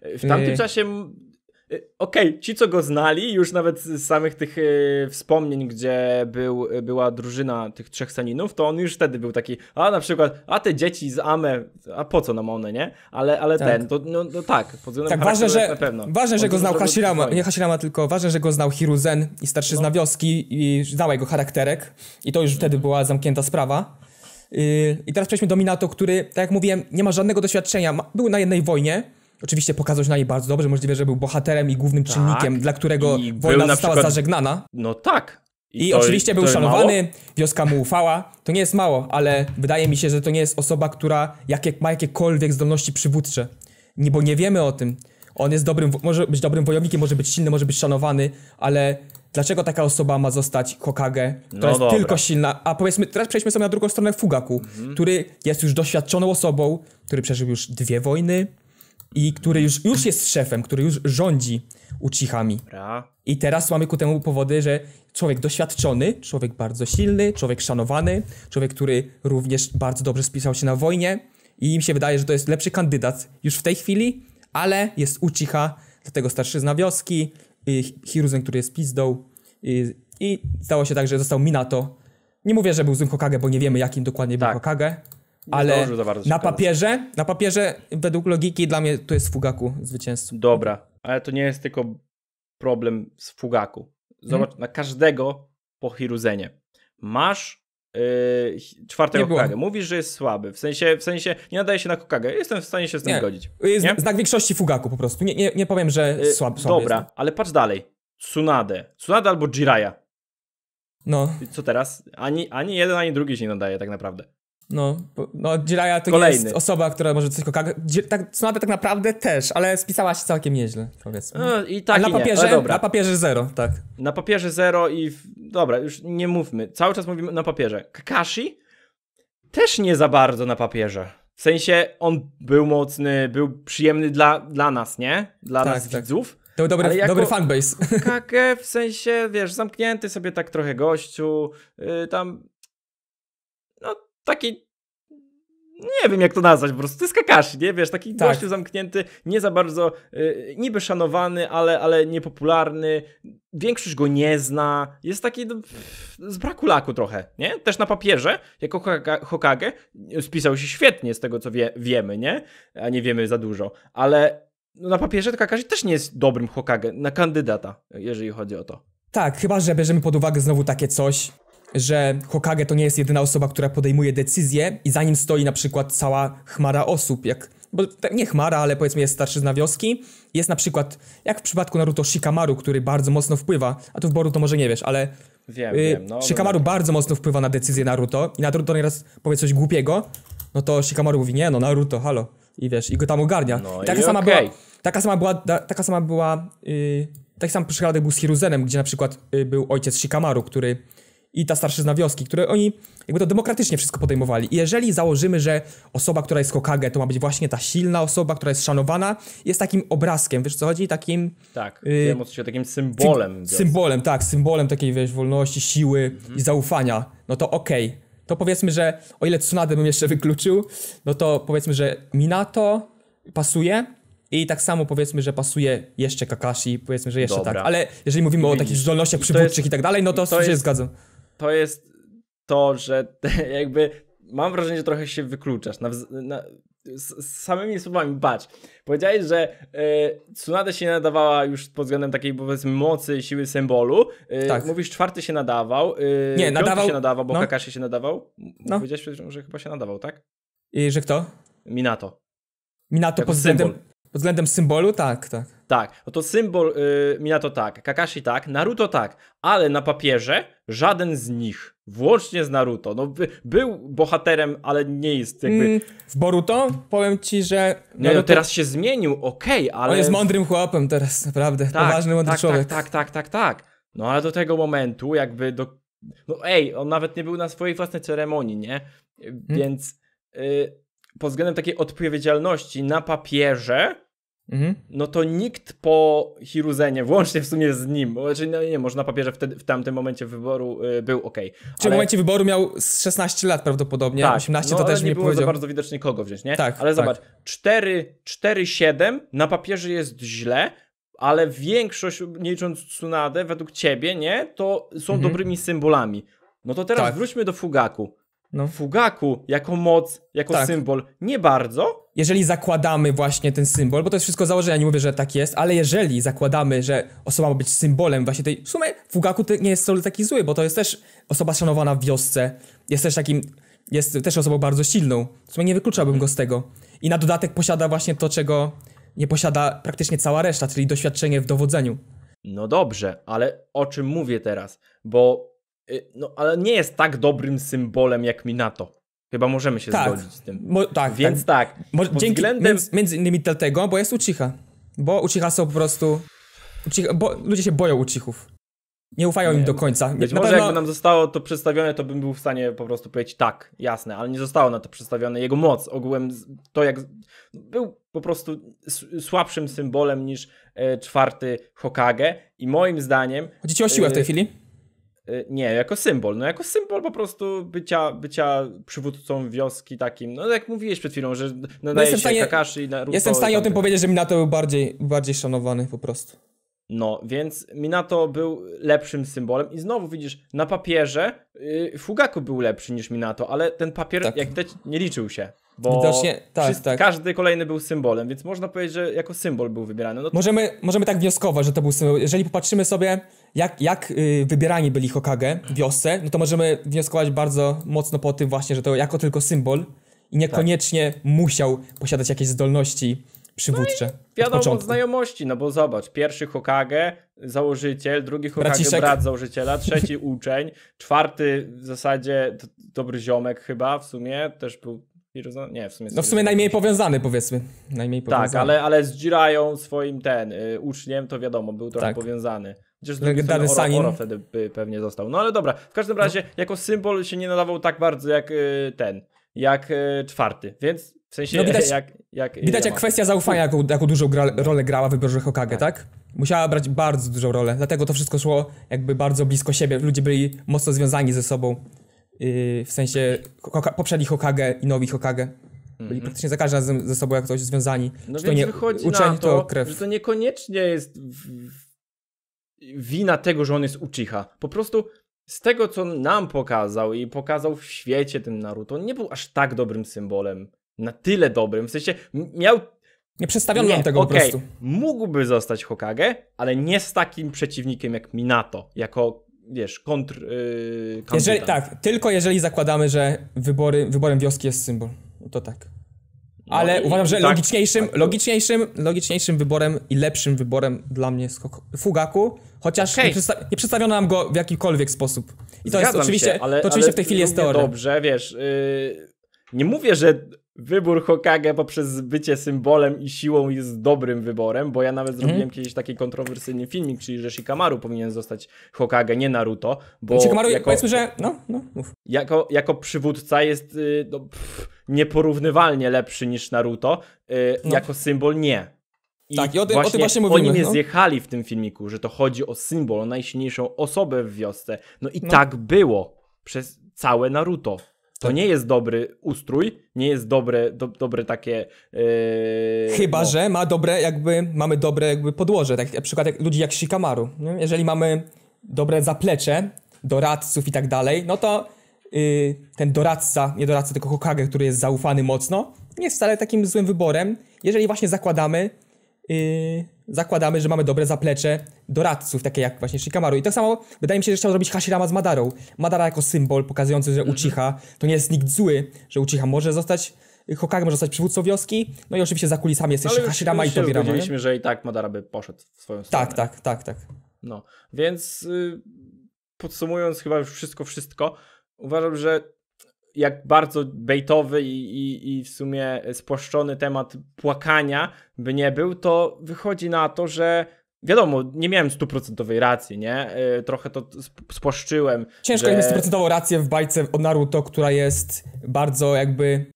W tamtym y- czasie Y, okej, okay, ci co go znali, już nawet z samych tych y, wspomnień, gdzie był, y, była drużyna tych trzech Saninów, to on już wtedy był taki, a na przykład, a te dzieci z Ame, a po co nam one, nie? Ale, ale tak. ten, to no, no tak, pod względem tak, ważne, że, na pewno. Ważne, że go znał Hashirama, nie Hashirama, tylko ważne, że go znał Hiruzen i starszyzna no. wioski i znał jego charakterek i to już wtedy mhm. była zamknięta sprawa. I teraz przejdźmy do Minato, który, tak jak mówiłem, nie ma żadnego doświadczenia, ma, był na jednej wojnie, Oczywiście pokazał się na niej bardzo dobrze, możliwe, że był bohaterem i głównym tak. czynnikiem, dla którego I wojna została przykład... zażegnana. No tak. I, I to, oczywiście był szanowany, mało? wioska mu ufała. To nie jest mało, ale wydaje mi się, że to nie jest osoba, która jakie, ma jakiekolwiek zdolności przywódcze. Nie, bo nie wiemy o tym. On jest dobrym, może być dobrym wojownikiem, może być silny, może być szanowany, ale dlaczego taka osoba ma zostać Hokage, która no jest dobra. tylko silna, a powiedzmy, teraz przejdźmy sobie na drugą stronę Fugaku, mhm. który jest już doświadczoną osobą, który przeżył już dwie wojny, i który już, już jest szefem, który już rządzi Uchichami. I teraz mamy ku temu powody, że człowiek doświadczony, człowiek bardzo silny, człowiek szanowany, człowiek, który również bardzo dobrze spisał się na wojnie i im się wydaje, że to jest lepszy kandydat już w tej chwili, ale jest Uchiha, dlatego starszyzna wioski, y, Hiruzen, który jest pizdą i, y, i stało się tak, że został Minato. Nie mówię, że był złym Hokage, bo nie wiemy, jakim dokładnie tak. był Hokage, ale na papierze, na papierze według logiki dla mnie to jest Fugaku zwycięzcą. Dobra, ale to nie jest tylko problem z Fugaku. Zobacz, hmm. na każdego po Hiruzenie. Masz Yy, czwartego Hokage. Mówisz, że jest słaby. W sensie, w sensie nie nadaje się na Hokage. Jestem w stanie się z tym nie. zgodzić. Nie? Znak większości Fugaku po prostu. Nie, nie, nie powiem, że yy, słaby Dobra, jest. ale patrz dalej. Tsunade. Tsunade albo Jiraya. No. Co teraz? Ani, ani jeden, ani drugi się nie nadaje tak naprawdę. No, no Jiraya to Kolejny. jest osoba, która może coś kokaga. Tak, Tsunoda tak naprawdę też, ale spisała się całkiem nieźle, powiedzmy. No, i tak, ale na, papierze, nie, na papierze zero, tak. Na papierze zero i... W... Dobra, już nie mówmy. Cały czas mówimy na papierze. Kakashi też nie za bardzo na papierze. W sensie on był mocny, był przyjemny dla, dla nas, nie? Dla tak, nas tak. widzów. To dobry, dobry fanbase. Kake w sensie, wiesz, zamknięty sobie tak trochę gościu, yy, tam taki nie wiem jak to nazwać, po prostu to jest Kakashi, nie wiesz, taki tak. gościu zamknięty, nie za bardzo, y, niby szanowany, ale, ale niepopularny, większość go nie zna, jest taki pff, no, z braku laku trochę, nie? Też na papierze, jako Hokage, y, spisał się świetnie z tego co wie, wiemy, nie? A nie wiemy za dużo, ale no, na papierze Kakashi też nie jest dobrym Hokage, na kandydata, jeżeli chodzi o to. Tak, chyba że bierzemy pod uwagę znowu takie coś, że Hokage to nie jest jedyna osoba, która podejmuje decyzje i za nim stoi na przykład cała chmara osób, jak bo nie chmara, ale powiedzmy jest starszyzna wioski. Jest na przykład, jak w przypadku Naruto, Shikamaru, który bardzo mocno wpływa, a tu w Boru to może nie wiesz, ale wiem, y, wiem, no, no Shikamaru no. bardzo mocno wpływa na decyzję Naruto i Naruto nieraz powie coś głupiego, no to Shikamaru mówi, nie no, Naruto, halo. I wiesz, i go tam ogarnia. No, I taka, i sama okay. była, taka sama była, taka sama była, y, taki sam przykład był z Hiruzenem, gdzie na przykład y, był ojciec Shikamaru, który i ta starszyzna wioski, które oni jakby to demokratycznie wszystko podejmowali. I jeżeli założymy, że osoba, która jest Hokage, to ma być właśnie ta silna osoba, która jest szanowana, jest takim obrazkiem, wiesz co chodzi? Takim... Tak, y, wiem, się takim symbolem. Symbolem, tak, symbolem takiej, wiesz, wolności, siły mhm. i zaufania. No to okej. Okay. To powiedzmy, że o ile Tsunade bym jeszcze wykluczył, no to powiedzmy, że Minato pasuje, i tak samo powiedzmy, że pasuje jeszcze Kakashi, powiedzmy, że jeszcze tak. Dobra. tak. Ale jeżeli mówimy o takich zdolnościach przywódczych i tak dalej, no to, to się jest, zgadzam to jest to, że jakby mam wrażenie, że trochę się wykluczasz. Na, na, z, z samymi słowami, bacz. Powiedziałeś, że y, e, Tsunade się nadawała już pod względem takiej powiedzmy mocy i siły symbolu. Y, tak. Mówisz, czwarty się nadawał. Y, nie, nadawał. się nadawał, bo no. Kakashi się nadawał. No. Powiedziałeś, że chyba się nadawał, tak? I że kto? Minato. Minato pod względem, pod względem symbolu? Tak, tak. Tak, no to symbol yy, Minato tak, Kakashi tak, Naruto tak, ale na papierze żaden z nich, włącznie z Naruto, no by, był bohaterem, ale nie jest jakby... Mm, w Boruto powiem ci, że... No Naruto... No, teraz się zmienił, okej, okay, ale... On jest mądrym chłopem teraz, naprawdę, tak, poważny, mądry tak, tak człowiek. Tak, tak, tak, tak, tak. No ale do tego momentu jakby do... No ej, on nawet nie był na swojej własnej ceremonii, nie? Hmm? Więc... Hmm? Yy, pod względem takiej odpowiedzialności na papierze Mhm. no to nikt po Hiruzenie, włącznie w sumie z nim, bo znaczy, no nie, można na papierze wtedy, w tamtym momencie wyboru y, był ok. Czyli w momencie wyboru miał 16 lat prawdopodobnie, tak, 18 no, to też nie, nie było powiedział. za bardzo widocznie kogo wziąć, nie? Tak, ale tak. zobacz, 4-7 na papierze jest źle, ale większość, nie licząc Tsunadę, według ciebie, nie, to są mhm. dobrymi symbolami. No to teraz tak. wróćmy do Fugaku. No Fugaku, jako moc, jako tak. symbol, nie bardzo. Jeżeli zakładamy właśnie ten symbol, bo to jest wszystko założenie, nie mówię, że tak jest, ale jeżeli zakładamy, że osoba ma być symbolem właśnie tej... W sumie Fugaku nie jest wcale taki zły, bo to jest też osoba szanowana w wiosce, jest też takim... Jest też osobą bardzo silną. W sumie nie wykluczałbym go z tego. I na dodatek posiada właśnie to, czego nie posiada praktycznie cała reszta, czyli doświadczenie w dowodzeniu. No dobrze, ale o czym mówię teraz? Bo Y, no, ale nie jest tak dobrym symbolem jak Minato. Chyba możemy się tak, zgodzić z tym. Mo, tak, tak. Więc tak. tak mo, dzięki, względem... między, między innymi dlatego, bo jest ucicha. Bo ucicha są po prostu... Ucicha, bo ludzie się boją ucichów. Nie ufają nie, im do końca. Być na może pewno... jakby nam zostało to przedstawione, to bym był w stanie po prostu powiedzieć tak, jasne, ale nie zostało na to przedstawione. Jego moc ogółem, to jak był po prostu słabszym symbolem niż e, czwarty Hokage i moim zdaniem... Chodzi ci o siłę w tej e, chwili? Y, nie, jako symbol. No jako symbol po prostu bycia, bycia przywódcą wioski takim. No jak mówiłeś przed chwilą, że nadaje no się stanie, Kakashi na Naruto. Jestem w stanie o tym powiedzieć, że mi na to był bardziej, bardziej szanowany po prostu. No, więc Minato był lepszym symbolem i znowu widzisz, na papierze yy, Fugaku był lepszy niż Minato, ale ten papier, tak. jak widać, nie liczył się. Bo Widocznie, tak, wszyscy, tak. każdy kolejny był symbolem, więc można powiedzieć, że jako symbol był wybierany. No to... możemy, możemy tak wnioskować, że to był symbol. Jeżeli popatrzymy sobie, jak, jak yy, wybierani byli Hokage w wiosce, no to możemy wnioskować bardzo mocno po tym właśnie, że to jako tylko symbol i niekoniecznie tak. musiał posiadać jakieś zdolności przywódcze. No wiadomo, od, znajomości, no bo zobacz, pierwszy Hokage, założyciel, drugi Hokage, Braciszek. brat założyciela, trzeci uczeń, czwarty w zasadzie dobry ziomek chyba w sumie, też był nie, w sumie. No w sumie najmniej powiązany, powiedzmy. Najmniej tak, powiązany. Tak, ale, ale z Jirają swoim ten y, uczniem, to wiadomo, był trochę tak. powiązany. Chociaż Legendary Oro, Sanin. Oro wtedy by pewnie został. No ale dobra, w każdym razie no. jako symbol się nie nadawał tak bardzo jak y, ten, jak y, czwarty, więc w sensie, no widać, jak, jak, widać jak kwestia zaufania, jaką, jaką dużą gra, rolę grała w wyborze Hokage, tak. tak? Musiała brać bardzo dużą rolę, dlatego to wszystko szło jakby bardzo blisko siebie. Ludzie byli mocno związani ze sobą, yy, w sensie Hoka, poprzedni Hokage i nowi Hokage. Byli mm -hmm. praktycznie za każdym razem ze sobą jak ktoś związani. No czy to nie, wychodzi uczeń, na to, to krew. że to niekoniecznie jest wina tego, że on jest Uchiha. Po prostu z tego, co nam pokazał i pokazał w świecie tym Naruto, on nie był aż tak dobrym symbolem na tyle dobrym, w sensie miał... Nie przedstawiono nam tego okay. po prostu. Mógłby zostać Hokage, ale nie z takim przeciwnikiem jak Minato, jako wiesz, kontr... Yy, jeżeli, tak, tylko jeżeli zakładamy, że wybory, wyborem wioski jest symbol, to tak. No ale no uważam, że tak, logiczniejszym, tak, logiczniejszym, logiczniejszym wyborem i lepszym wyborem dla mnie jest Fugaku, chociaż okay. nie, przedsta- nie, przedstawiono nam go w jakikolwiek sposób. I to Zgadzam jest oczywiście, się, ale, to oczywiście ale w tej chwili jest teoria. Dobrze, wiesz, yy, nie mówię, że wybór Hokage poprzez bycie symbolem i siłą jest dobrym wyborem, bo ja nawet mhm. zrobiłem mm. kiedyś taki kontrowersyjny filmik, czyli że Shikamaru powinien zostać Hokage, nie Naruto, bo znaczy, Shikamaru, jako, powiedzmy, że no, no, mów. Jako, jako przywódca jest y, no, pff, nieporównywalnie lepszy niż Naruto, y, no. jako symbol nie. I tak, i o, właśnie, o tym właśnie mówimy. Oni mnie no. zjechali w tym filmiku, że to chodzi o symbol, o najsilniejszą osobę w wiosce. No i no. tak było przez całe Naruto. To tak. nie jest dobry ustrój, nie jest dobre, do, dobre takie. Yy, Chyba, no. że ma dobre, jakby mamy dobre jakby podłoże, tak na przykład jak, ludzi jak Shikamaru. Nie? Jeżeli mamy dobre zaplecze, doradców i tak dalej, no to yy, ten doradca, nie doradca, tylko Hokage, który jest zaufany mocno, nie jest wcale takim złym wyborem, jeżeli właśnie zakładamy. Yy, zakładamy, że mamy dobre zaplecze doradców, takie jak właśnie Shikamaru. I tak samo wydaje mi się, że chciał zrobić Hashirama z Madarą. Madara jako symbol pokazujący, że ucicha. to nie jest nikt zły, że ucicha może zostać Hokage, może zostać przywódcą wioski. No i oczywiście za kulisami jest no jeszcze Hashirama i Tobirama. Wiedzieliśmy, że i tak Madara by poszedł w swoją tak, stronę. Tak, tak, tak, tak. No, więc yy, podsumując chyba już wszystko, wszystko, uważam, że jak bardzo bejtowy i, i, i, w sumie spłaszczony temat płakania by nie był, to wychodzi na to, że wiadomo, nie miałem stuprocentowej racji, nie? Y, trochę to spłaszczyłem. Ciężko że... mieć stuprocentową rację w bajce o Naruto, która jest bardzo jakby,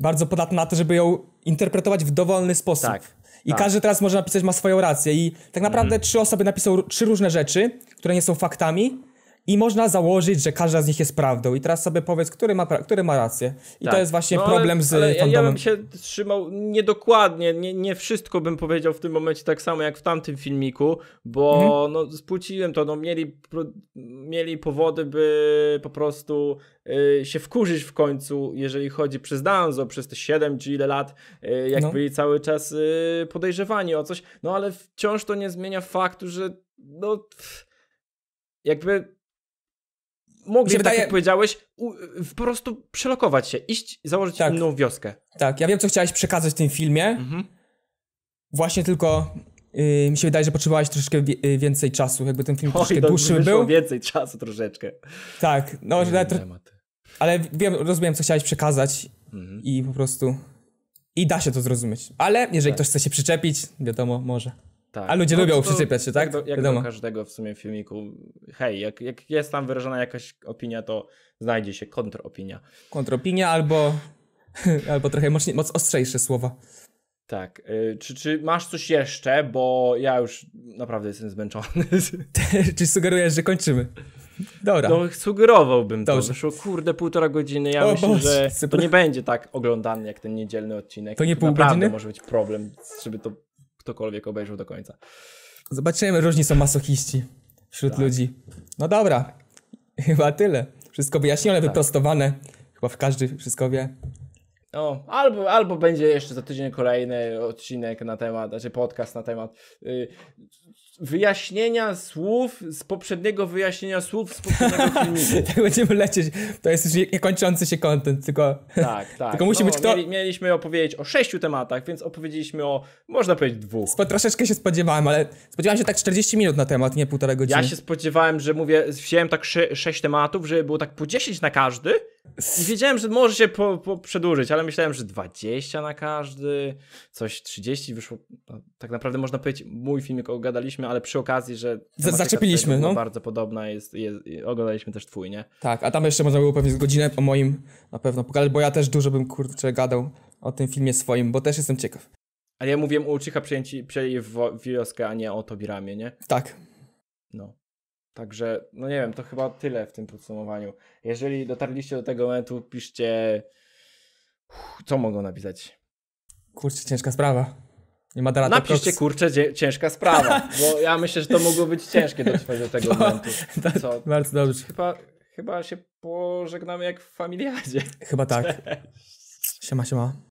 bardzo podatna na to, żeby ją interpretować w dowolny sposób. Tak. I tak. każdy teraz może napisać ma swoją rację i tak naprawdę mm. trzy osoby napisały trzy różne rzeczy, które nie są faktami, i można założyć, że każda z nich jest prawdą. I teraz sobie powiedz, który ma, który ma rację. I tak. to jest właśnie no, problem ale, z ale fandomem. Ja, ja bym się trzymał niedokładnie, nie, nie wszystko bym powiedział w tym momencie tak samo jak w tamtym filmiku, bo mhm. no, spłuciłem to, no, mieli, mieli powody, by po prostu y, się wkurzyć w końcu, jeżeli chodzi przez Danzo, przez te 7 czy ile lat, y, jak no. byli cały czas y, podejrzewani o coś, no ale wciąż to nie zmienia faktu, że no... Jakby mogli, się, wydaje... tak jak powiedziałeś, u, po prostu przelokować się, iść i założyć tak. inną wioskę. Tak, ja wiem, co chciałeś przekazać w tym filmie. Mhm. Właśnie tylko yy, mi się wydaje, że potrzebowałeś troszeczkę yy, więcej czasu, jakby ten film Oj, dłuższy był. był. więcej czasu troszeczkę. Tak, no, że tro... ale wiem, rozumiem, co chciałeś przekazać mhm. i po prostu... I da się to zrozumieć. Ale jeżeli tak. ktoś chce się przyczepić, wiadomo, może. Tak. A ludzie no, lubią przysypiać się, tak? Jak do, jak do każdego w sumie filmiku. Hej, jak, jak jest tam wyrażona jakaś opinia, to znajdzie się kontropinia. Kontropinia albo, albo trochę mocniej, moc ostrzejsze słowa. Tak. Y, czy, czy masz coś jeszcze? Bo ja już naprawdę jestem zmęczony. czy sugerujesz, że kończymy? Dobra. No, sugerowałbym Dobrze. to. Zresztą, kurde, półtora godziny. Ja o, myślę, Boże, że to nie będzie tak oglądany jak ten niedzielny odcinek. To nie pół Naprawdę godziny? może być problem, żeby to ktokolwiek obejrzał do końca. Zobaczymy, różni są masochiści wśród tak. ludzi. No dobra, chyba tyle. Wszystko wyjaśnione, tak. wyprostowane. Chyba w każdy wszystko wie. No, albo, albo będzie jeszcze za tydzień kolejny odcinek na temat, znaczy podcast na temat. Yy, wyjaśnienia słów z poprzedniego wyjaśnienia słów z poprzedniego filmiku. tak będziemy lecieć. To jest już niekończący się content, tylko... Tak, tak. tylko musi no, być kto... Mieli, mieliśmy opowiedzieć o sześciu tematach, więc opowiedzieliśmy o, można powiedzieć, dwóch. Spo, troszeczkę się spodziewałem, ale spodziewałem się tak 40 minut na temat, nie półtorej godziny. Ja się spodziewałem, że mówię, wziąłem tak sześć tematów, żeby było tak po 10 na każdy Wiedziałem, że może się po, po przedłużyć, ale myślałem, że 20 na każdy, coś 30 wyszło. No, tak naprawdę można powiedzieć, mój filmik ogadaliśmy, ale przy okazji, że. Zaczepiliśmy, no? Bardzo podobna jest, jest, oglądaliśmy też twój, nie? Tak, a tam jeszcze można było pewnie z godzinę o moim na pewno pokazać, bo ja też dużo bym kurczę gadał o tym filmie swoim, bo też jestem ciekaw. Ale ja mówiłem o Uczycha w wioskę, a nie o Tobiramie, nie? Tak. No. Także, no nie wiem, to chyba tyle w tym podsumowaniu. Jeżeli dotarliście do tego momentu, piszcie, co mogą napisać. Kurczę, ciężka sprawa. Nie ma rady. Napiszcie, koks. kurczę, ciężka sprawa, bo ja myślę, że to mogło być ciężkie dotrwać do tego no, momentu. Tak, co? Bardzo dobrze. Chyba, chyba się pożegnamy jak w familiadzie. Chyba tak. Cześć. Siema, siema.